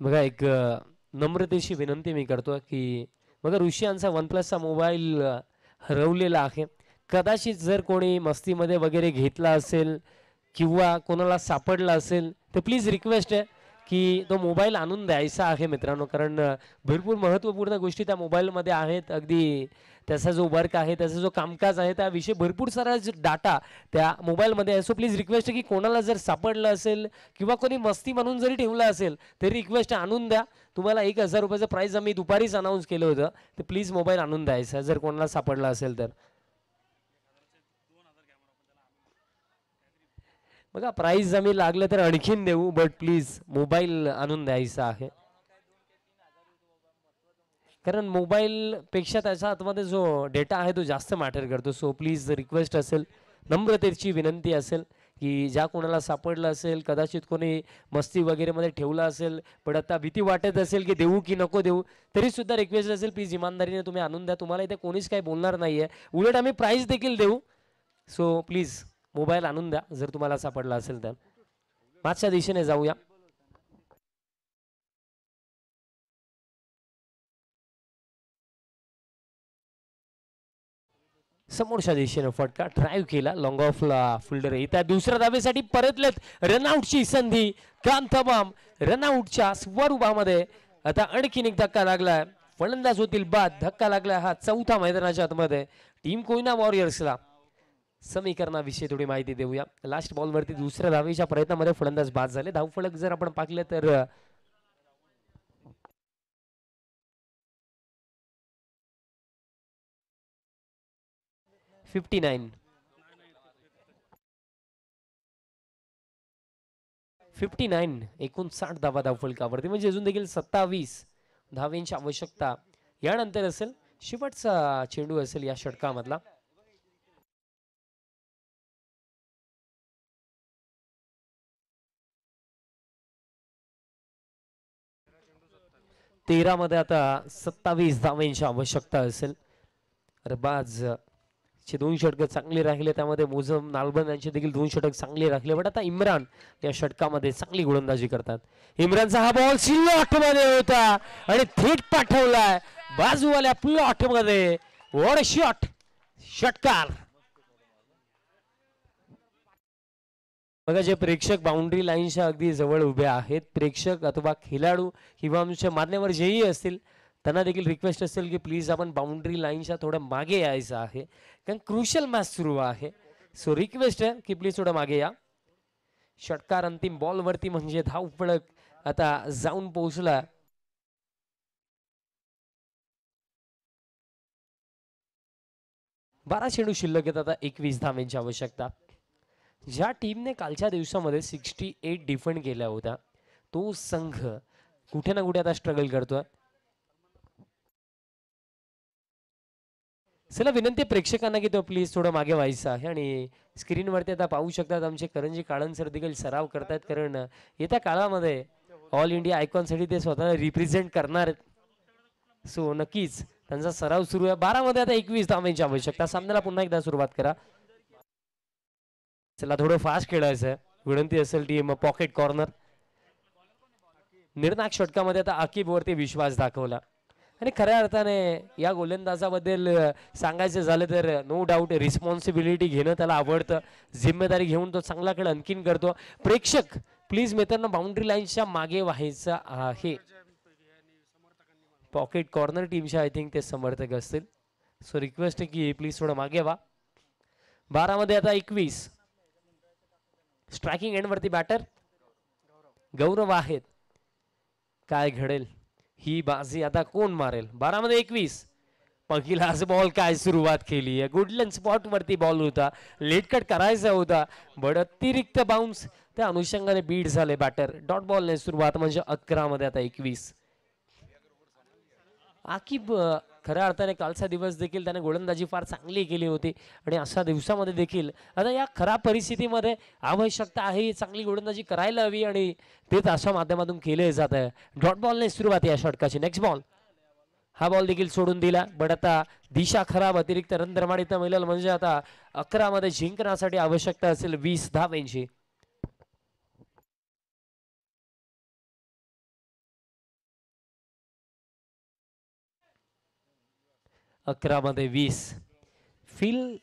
बघा एक नम्रतेशी विनंती मी करतो की मग ऋषियांचा वन प्लसचा मोबाईल हरवलेला आहे कदाचित जर कोणी मस्तीमध्ये वगैरे घेतला असेल किंवा कोणाला सापडला असेल तर प्लीज रिक्वेस्ट आहे की तो मोबाईल आणून द्यायचा आहे मित्रांनो कारण भरपूर महत्त्वपूर्ण गोष्टी त्या मोबाईलमध्ये आहेत अगदी त्याचा जो वर्क आहे त्याचा जो कामकाज आहे त्याविषयी भरपूर सारा डाटा त्या मोबाईलमध्ये आहे सो प्लीज रिक्वेस्ट की कोणाला जर सापडलं असेल किंवा कोणी मस्ती म्हणून जरी ठेवलं असेल तरी रिक्वेस्ट आणून द्या तुम्हाला एक हजार रुपयाचं प्राईज आम्ही दुपारीच अनाऊन्स केलं होतं तर प्लीज मोबाईल आणून द्यायचा जर कोणाला सापडला असेल तर बघा प्राईज जमी लागलं तर आणखीन देऊ बट प्लीज मोबाईल आणून द्यायचा आहे कारण मोबाईलपेक्षा त्याच्या आतमध्ये जो डेटा आहे तो जास्त मॅटर करतो सो प्लीज रिक्वेस्ट असेल नम्रतेची विनंती असेल की ज्या कोणाला सापडलं असेल कदाचित कोणी मस्ती वगैरेमध्ये ठेवलं असेल पण आता भीती वाटत असेल की देऊ की नको देऊ तरीसुद्धा रिक्वेस्ट असेल प्लीज इमानदारीने तुम्ही आणून द्या तुम्हाला इथे कोणीच काही बोलणार नाही आहे उलट आम्ही प्राईज देखील देऊ सो प्लीज मोबाईल आणून द्या जर तुम्हाला सापडला असेल तर मागच्या दिशेने जाऊया समोरच्या दिशेने फटका ड्राईव्ह केला लॉंग ऑफला फिल्डर त्या दुसऱ्या दावेसाठी परतलेत रनआउटची संधी कांतबाम रनआउटच्या स्वरूपामध्ये आता आणखीन एक धक्का लागलाय फलंदाज होतील बाद धक्का लागलाय हा चौथा मैदानाच्या आतमध्ये टीम कोयना वॉरियर्सला समीकरणाविषयी थोडी माहिती देऊया लास्ट बॉलवरती दुसऱ्या दहावीच्या प्रयत्नामध्ये फलंदाज बाद झाले धावफलक जर आपण पाहिलं तर फिफ्टी नाईन फिफ्टी नाईन एकोणसाठ धावा धावफलकावरती म्हणजे अजून देखील सत्तावीस दहावींची आवश्यकता यानंतर असेल शेवटचा चेंडू असेल या षटकामधला तेरामध्ये आता सत्तावीस धावांची आवश्यकता असेल अरबाज चे दोन षटक चांगले राहिले त्यामध्ये मोजम नालबंद यांचे देखील दोन षटक चांगले राखले बट आता इम्रान या षटकामध्ये चांगली गोलंदाजी करतात इम्रानचा हा बॉल शिल्लक मध्ये होता आणि थेट पाठवलाय बाजूवाल्या पुल मध्ये वड शॉट षटकार बघा जे प्रेक्षक बाउंड्री लाईनच्या अगदी जवळ उभे आहेत प्रेक्षक अथवा खेळाडू किंवा आमच्या मान्यवर जेही असतील त्यांना देखील रिक्वेस्ट असेल की प्लीज आपण बाउंड्री लाईनच्या थोडं मागे यायचं आहे कारण क्रुशल मॅच सुरू आहे सो रिक्वेस्ट आहे की प्लीज थोडं मागे या षटकार अंतिम बॉलवरती म्हणजे धाव फळक आता जाऊन पोहोचला बारा चेंडू शिल्लक आहेत आता एकवीस धावेंची आवश्यकता ज्या टीमने कालच्या दिवसामध्ये सिक्स्टी एट डिफेंड केला होता तो संघ कुठे ना कुठे आता स्ट्रगल करतोय चला विनंती प्रेक्षकांना की तो प्लीज थोडं मागे व्हायचं आहे आणि स्क्रीनवरती आता पाहू शकतात आमचे करंजी काळन सर देखील सराव करतात कारण येत्या काळामध्ये ऑल इंडिया आयकॉनसाठी ते स्वतःला रिप्रेझेंट करणार सो नक्कीच त्यांचा सराव सुरू आहे बारामध्ये आता एकवीस धावांची आवश्यकता सामन्याला पुन्हा एकदा सुरुवात करा चला थोडं फास्ट खेळायचं विनंती असेल एम पॉकेट कॉर्नर निर्णायक षटकामध्ये आता वरती विश्वास दाखवला आणि खऱ्या अर्थाने या गोलंदाजाबद्दल सांगायचं झालं तर नो डाऊट रिस्पॉन्सिबिलिटी घेणं त्याला आवडतं जिम्मेदारी घेऊन तो चांगला खेळ आणखीन करतो प्रेक्षक प्लीज मित्रांनो बाउंड्री लाईनच्या मागे व्हायचं आहे पॉकेट कॉर्नर टीमच्या आय थिंक ते समर्थक असतील सो रिक्वेस्ट आहे की प्लीज थोडं मागे व्हा बारामध्ये आता एकवीस स्ट्रायकिंग एंडवरती बॅटर गौरव आहेत काय घडेल ही बाजी आता कोण मारेल बारामध्ये एकवीस पहिलाच बॉल काय सुरुवात केली आहे गुडलन स्पॉटवरती बॉल होता लेट कट करायचा होता बड अतिरिक्त बाउन्स त्या अनुषंगाने बीड झाले बॅटर डॉट बॉलने सुरुवात म्हणजे अकरामध्ये आता एकवीस आकिब खऱ्या अर्थाने कालचा दिवस देखील त्याने गोलंदाजी फार चांगली केली होती आणि अशा दिवसामध्ये देखील आता या खराब परिस्थितीमध्ये आवश्यकता आहे चांगली गोलंदाजी करायला हवी आणि तेच अशा माध्यमातून केले जात आहे डॉट बॉलने सुरुवात या षटकाची नेक्स्ट बॉल हा बॉल देखील सोडून दिला बट आता दिशा खराब अतिरिक्त रन तर मिळेल म्हणजे आता अकरामध्ये जिंकण्यासाठी आवश्यकता असेल वीस धावेंची अकरामध्ये वीस field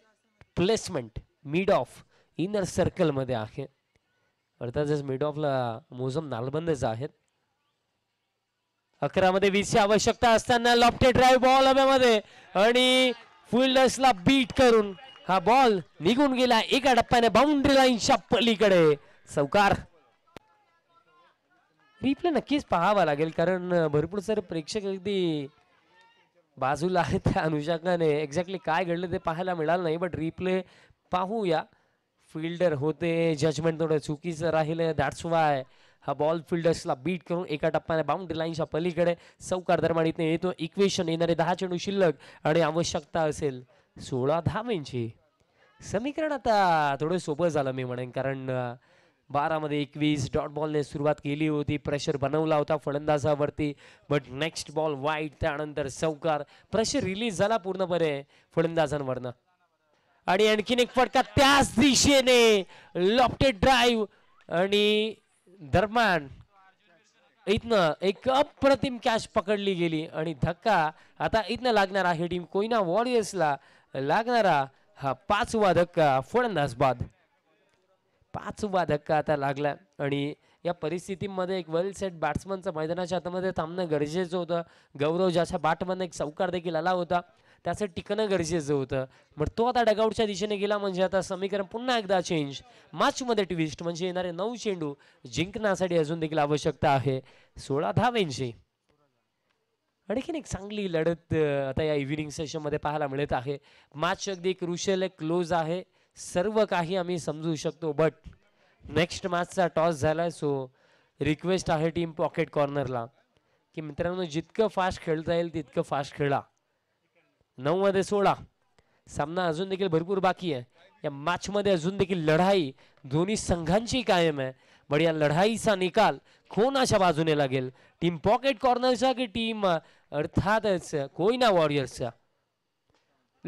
placement mid off inner सर्कलमध्ये आहे अर्थातच मिड ऑफला मोजम नालबंदच आहेत अकरामध्ये वीसची आवश्यकता असताना लॉफ्टे ड्राईव्ह बॉल हव्यामध्ये आणि ला बीट करून हा बॉल निघून गेला एका टप्प्याने बाउंड्री लाईनच्या पलीकडे चौकार रिप्ले नक्कीच पाहावा लागेल कारण भरपूर सारे प्रेक्षक अगदी बाजूला आहे त्या अनुषंगाने एक्झॅक्टली काय घडलं ते पाहायला मिळालं नाही बट रिप्ले पाहूया फिल्डर होते जजमेंट थोडं चुकीचं राहिलं दॅट्स वाय हा बॉल फिल्डर्सला बीट करून एका टप्प्याने बाउंड्री लाईनच्या पलीकडे चौकार दरम्यान इथे येतो इक्वेशन येणारे दहा चेंडू शिल्लक आणि आवश्यकता असेल सोळा धावेंची समीकरण आता थोडं सोपं झालं मी म्हणेन कारण बारामध्ये एकवीस डॉट बॉलने सुरुवात केली होती प्रेशर बनवला होता फलंदाजावरती बट नेक्स्ट बॉल वाईट त्यानंतर चौकार प्रेशर रिलीज झाला पूर्णपणे फलंदाजांवरनं आणि आणखीन एक फटका त्याच दिशेने लॉफ्टेड ड्राईव्ह आणि दरम्यान इथनं एक अप्रतिम कॅश पकडली गेली आणि धक्का आता इथनं लागणारा हे टीम कोयना वॉरियर्सला लागणारा हा पाचवा धक्का फलंदाज बाद पाच धक्का आता लागला आणि या परिस्थितीमध्ये एक वेल सेट बॅट्समनचं मैदानाच्या हातामध्ये थांबणं गरजेचं होतं गौरव ज्याच्या बाटमधनं एक चौकार देखील आला होता त्याचं टिकणं गरजेचं होतं मग तो आता डगआउटच्या दिशेने गेला म्हणजे आता समीकरण पुन्हा एकदा चेंज मार्चमध्ये ट्विस्ट म्हणजे येणारे नऊ चेंडू जिंकण्यासाठी अजून देखील आवश्यकता आहे सोळा धावेंची आणखीन एक चांगली लढत आता या इव्हिनिंग सेशनमध्ये पाहायला मिळत आहे मॅच अगदी क्रुशल क्लोज आहे सर्व काही आम्ही समजू शकतो बट नेक्स्ट मॅचचा टॉस झाला सो रिक्वेस्ट आहे टीम पॉकेट कॉर्नरला की मित्रांनो जितकं फास्ट खेळता येईल तितकं फास्ट खेळा नऊमध्ये सोळा सामना अजून देखील भरपूर बाकी आहे या मध्ये अजून देखील लढाई दोन्ही संघांची कायम आहे बट या लढाईचा निकाल अशा बाजूने लागेल टीम पॉकेट कॉर्नरचा की टीम अर्थातच कोयना वॉरियर्सचा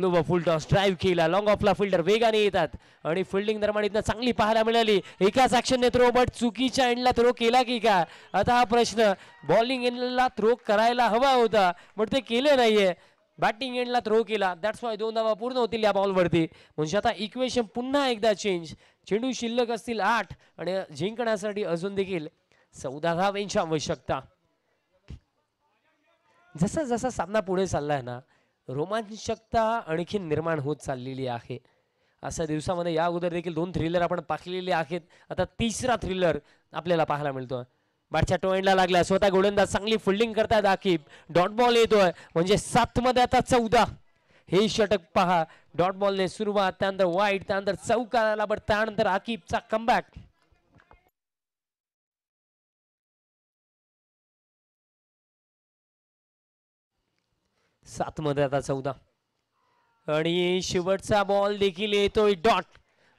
लोबा फुल टॉस ड्राईव्ह केला लॉंग ऑफला फिल्डर वेगाने येतात आणि फिल्डिंग दरम्यान इथं चांगली पाहायला मिळाली एकाच ॲक्शनने थ्रो बट चुकीच्या एंडला थ्रो केला की का आता हा प्रश्न बॉलिंग एंडला थ्रो करायला हवा होता पण ते केलं नाहीये बॅटिंग एंडला थ्रो केला दॅट्स वाय दोन धावा पूर्ण होतील या बॉलवरती म्हणजे आता इक्वेशन पुन्हा एकदा चेंज चेंडू शिल्लक असतील आठ आणि जिंकण्यासाठी अजून देखील चौदा धावेंची आवश्यकता जसा जसा सामना पुढे चाललाय ना रोमांचकता आणखी निर्माण होत चाललेली आहे असा दिवसामध्ये या अगोदर देखील दोन थ्रिलर आपण पाहिलेले आहेत आता तिसरा थ्रिलर आपल्याला पाहायला मिळतो बाटच्या टोएंडला लागला स्वतः गोलंदाज चांगली फिल्डिंग करतायत आकिब डॉट बॉल येतोय म्हणजे सातमध्ये आता चौदा हे षटक पहा डॉट बॉलने सुरुवात त्यानंतर वाईट त्यानंतर चौकाला बट त्यानंतर आकिबचा कमबॅक सातमध्ये आता चौदा आणि शेवटचा बॉल देखील येतोय डॉट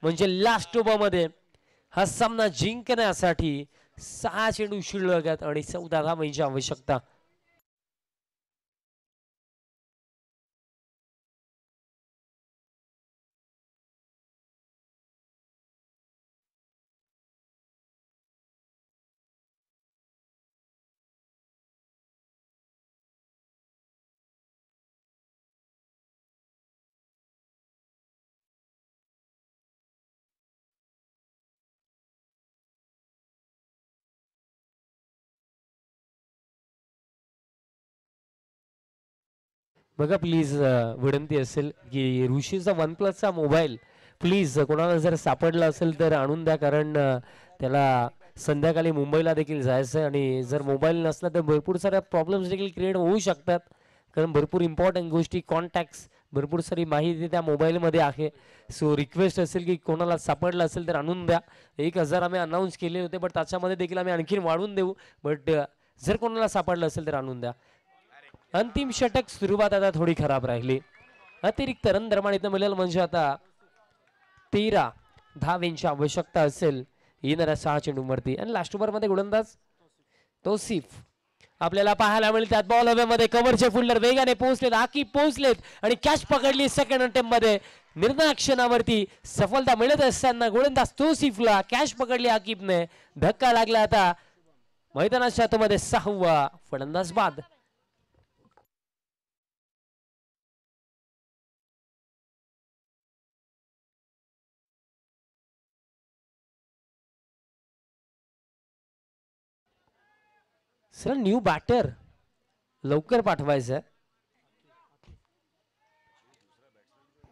म्हणजे लास्ट मध्ये हा सामना जिंकण्यासाठी सहा चेंडू शिल्लक आणि चौदा धावांची म्हणजे आवश्यकता बघा प्लीज विनंती असेल की ऋषीचा वन प्लसचा मोबाईल प्लीज कोणाला जर सापडला असेल तर आणून द्या कारण त्याला संध्याकाळी मुंबईला देखील जायचं आहे आणि जर मोबाईल नसला तर भरपूर साऱ्या प्रॉब्लेम्स देखील क्रिएट होऊ शकतात कारण भरपूर इम्पॉर्टंट गोष्टी कॉन्टॅक्ट्स भरपूर सारी माहिती त्या मोबाईलमध्ये आहे सो रिक्वेस्ट असेल की कोणाला सापडलं असेल तर आणून द्या एक हजार आम्ही अनाऊन्स केले होते बट त्याच्यामध्ये देखील आम्ही आणखीन वाढून देऊ बट जर कोणाला सापडलं असेल तर आणून द्या अंतिम षटक सुरुवात आता थोडी खराब राहिली अतिरिक्त रन दरम्यान इथं मिळेल म्हणजे आता तेरा धावेंची आवश्यकता असेल येणाऱ्या सहा चेंडूंवरती आणि लास्ट मध्ये गोलंदाज तोसिफ आपल्याला पाहायला मिळतात बॉल हवेमध्ये कव्हरचे फुल्डर वेगाने पोहोचलेत आकी पोहोचलेत आणि कॅच पकडली सेकंड अटेम्प मध्ये निर्णायक क्षणावरती सफलता मिळत असताना गोलंदाज तोसिफला कॅच पकडली आकिबने धक्का लागला आता मैदानाच्या आतमध्ये सहावा फलंदाज बाद सर न्यू बॅटर लवकर पाठवायचं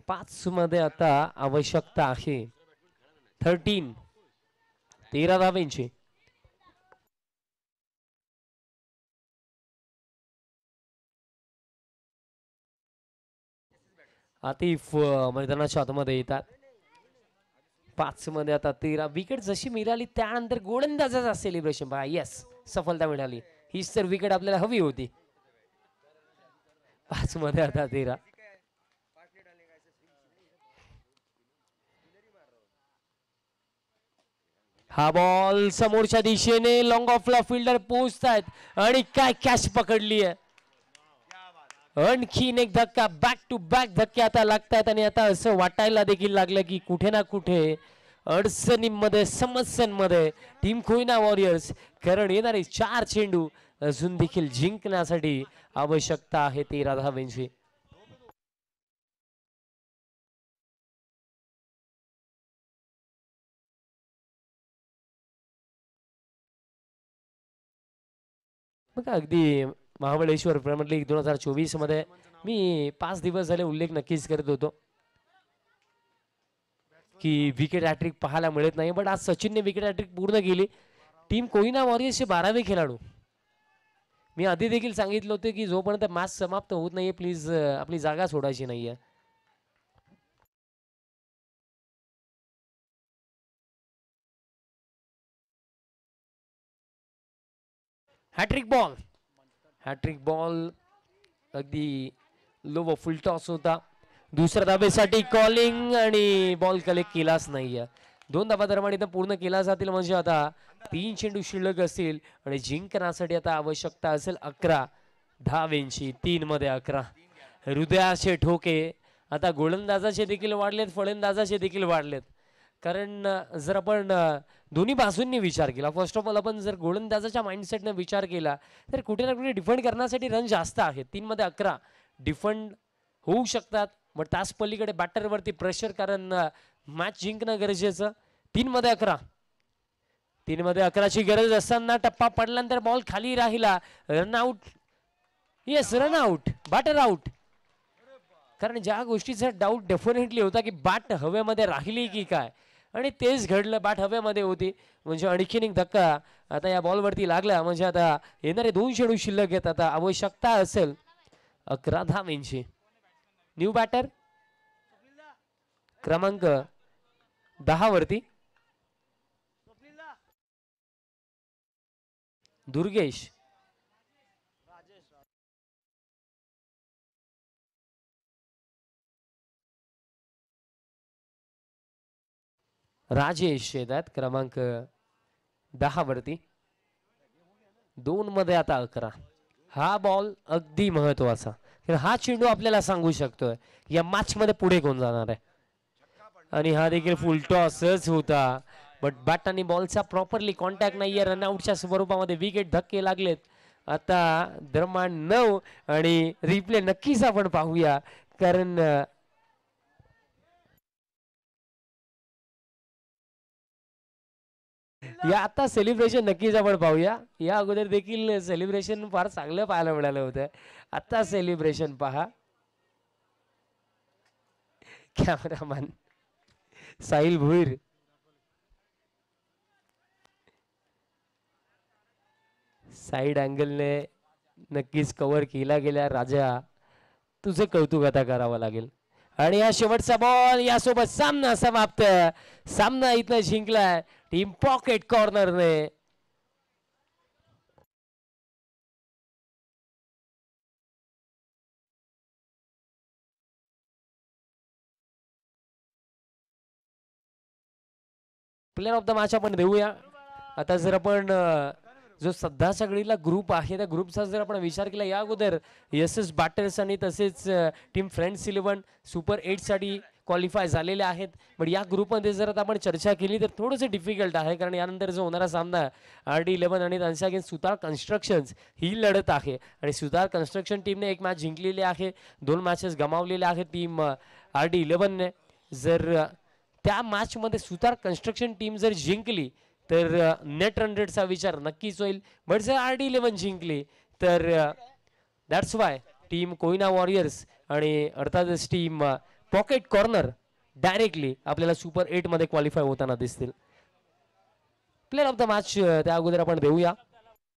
पाच मध्ये आता आवश्यकता आहे थर्टीन तेरा धावेंची आतिफ मैदानाच्या आतमध्ये येतात पाच मध्ये आता तेरा विकेट जशी मिळाली त्यानंतर गोलंदाजाचा सेलिब्रेशन बघा येस सफलता मिळाली हीच तर विकेट आपल्याला हवी होती पाच मध्ये आता तेरा हा बॉल समोरच्या दिशेने लॉंग ला फिल्डर पोहोचतायत आणि काय कॅश पकडली आहे आणखीन एक धक्का बॅक टू बॅक धक्के आता लागतात आणि आता असं वाटायला देखील लागलं की कुठे ना कुठे अडचणींमध्ये समस्यांमध्ये टीम कोयना वॉरियर्स कारण येणारे चार चेंडू अजून देखील जिंकण्यासाठी आवश्यकता आहे ती राधाबाईंची मग अगदी महाबळेश्वर प्रमंडली दोन हजार चोवीस मध्ये मी पाच दिवस झाले उल्लेख नक्कीच करत होतो की विकेट हॅट्रिक पाहायला मिळत नाही बट आज सचिनने विकेट हॅट्रिक पूर्ण केली टीम कोहिना वॉरियर्सचे बारावे खेळाडू मी आधी देखील सांगितलं होतं की जोपर्यंत मॅच समाप्त होत नाहीये प्लीज आपली जागा सोडायची नाही आहे हॅट्रिक बॉल हॅट्रिक बॉल अगदी लोव फुल टॉस होता दुसऱ्या धाबेसाठी कॉलिंग आणि बॉल कलेक्ट केलाच नाहीये दोन धाबा दरम्यान इथं पूर्ण केला जातील म्हणजे आता तीन चेंडू शिल्लक असतील आणि जिंकण्यासाठी आता आवश्यकता असेल अकरा धावेंची तीन मध्ये अकरा हृदयाचे ठोके आता गोलंदाजाचे देखील वाढलेत फलंदाजाचे देखील वाढलेत कारण जर आपण दोन्ही बाजूंनी विचार केला फर्स्ट ऑफ ऑल आपण जर गोलंदाजाच्या माइंडसेटनं विचार केला तर कुठे ना कुठे डिफेंड करण्यासाठी रन जास्त आहेत तीनमध्ये अकरा डिफेंड होऊ शकतात मग त्याच पलीकडे बॅटरवरती प्रेशर कारण मॅच जिंकणं गरजेचं तीनमध्ये अकरा तीनमध्ये अकराची गरज असताना टप्पा पडल्यानंतर बॉल खाली राहिला run out yes run out batter out कारण ज्या गोष्टीचा डाऊट डेफिनेटली होता की बॅट हवेमध्ये राहिली की काय आणि तेच घडलं बॅट हवेमध्ये होती म्हणजे आणखीन एक धक्का आता या बॉलवरती लागला म्हणजे आता येणारे दोन शेडू शिल्लक घेत आता आवश्यकता असेल अकरा दहा यांची न्यू बॅटर क्रमांक दहा वरती दुर्गेश राजेश येतात क्रमांक दहा वरती दोन मध्ये आता अकरा हा बॉल अगदी महत्वाचा हा चेंडू आपल्याला सांगू शकतोय या मॅच मध्ये पुढे कोण जाणार आहे आणि हा देखील फुलटॉसच होता बट बॅट आणि बॉलचा प्रॉपरली कॉन्टॅक्ट नाही आहे रनआउटच्या स्वरूपामध्ये विकेट धक्के लागलेत आता दरम्यान नऊ आणि रिप्ले नक्कीच आपण पाहूया कारण या आता सेलिब्रेशन नक्कीच आपण पाहूया या अगोदर देखील सेलिब्रेशन फार चांगलं पाहायला मिळालं होतं आता सेलिब्रेशन पहा कॅमेरामॅन साहिल भुईर साईड ने नक्कीच कव्हर केला गेला राजा तुझं कौतुक आता करावं लागेल आणि हा शेवटचा बॉल यासोबत सामना समाप्त सामना इथं जिंकलाय टीम पॉकेट कॉर्नरने प्लेअर ऑफ द मॅच आपण देऊया आता जर आपण जो सध्या सगळीला ग्रुप आहे त्या ग्रुपचा जर आपण विचार केला या अगोदर यस एस बॅटर्स आणि तसेच टीम फ्रेंड्स इलेव्हन सुपर साठी क्वालिफाय झालेले आहेत पण या ग्रुपमध्ये जर आता आपण चर्चा केली तर थोडंसं डिफिकल्ट आहे कारण यानंतर जो होणारा सामना आर डी इलेव्हन आणि त्यांच्या अगेन्स्ट सुतार कन्स्ट्रक्शन्स ही लढत आहे आणि सुतार कन्स्ट्रक्शन टीमने एक मॅच जिंकलेली आहे दोन मॅचेस गमावलेले आहेत टीम आर डी इलेव्हनने जर त्या मध्ये सुतार कन्स्ट्रक्शन टीम जर जिंकली तर नेट रन विचार नक्कीच होईल बट जर आर डी इलेव्हन जिंकली तर दॅट्स वाय टीम कोयना वॉरियर्स आणि अर्थातच टीम पॉकेट कॉर्नर डायरेक्टली आपल्याला सुपर मध्ये क्वालिफाय होताना दिसतील प्लेअर ऑफ द मॅच त्या अगोदर आपण देऊया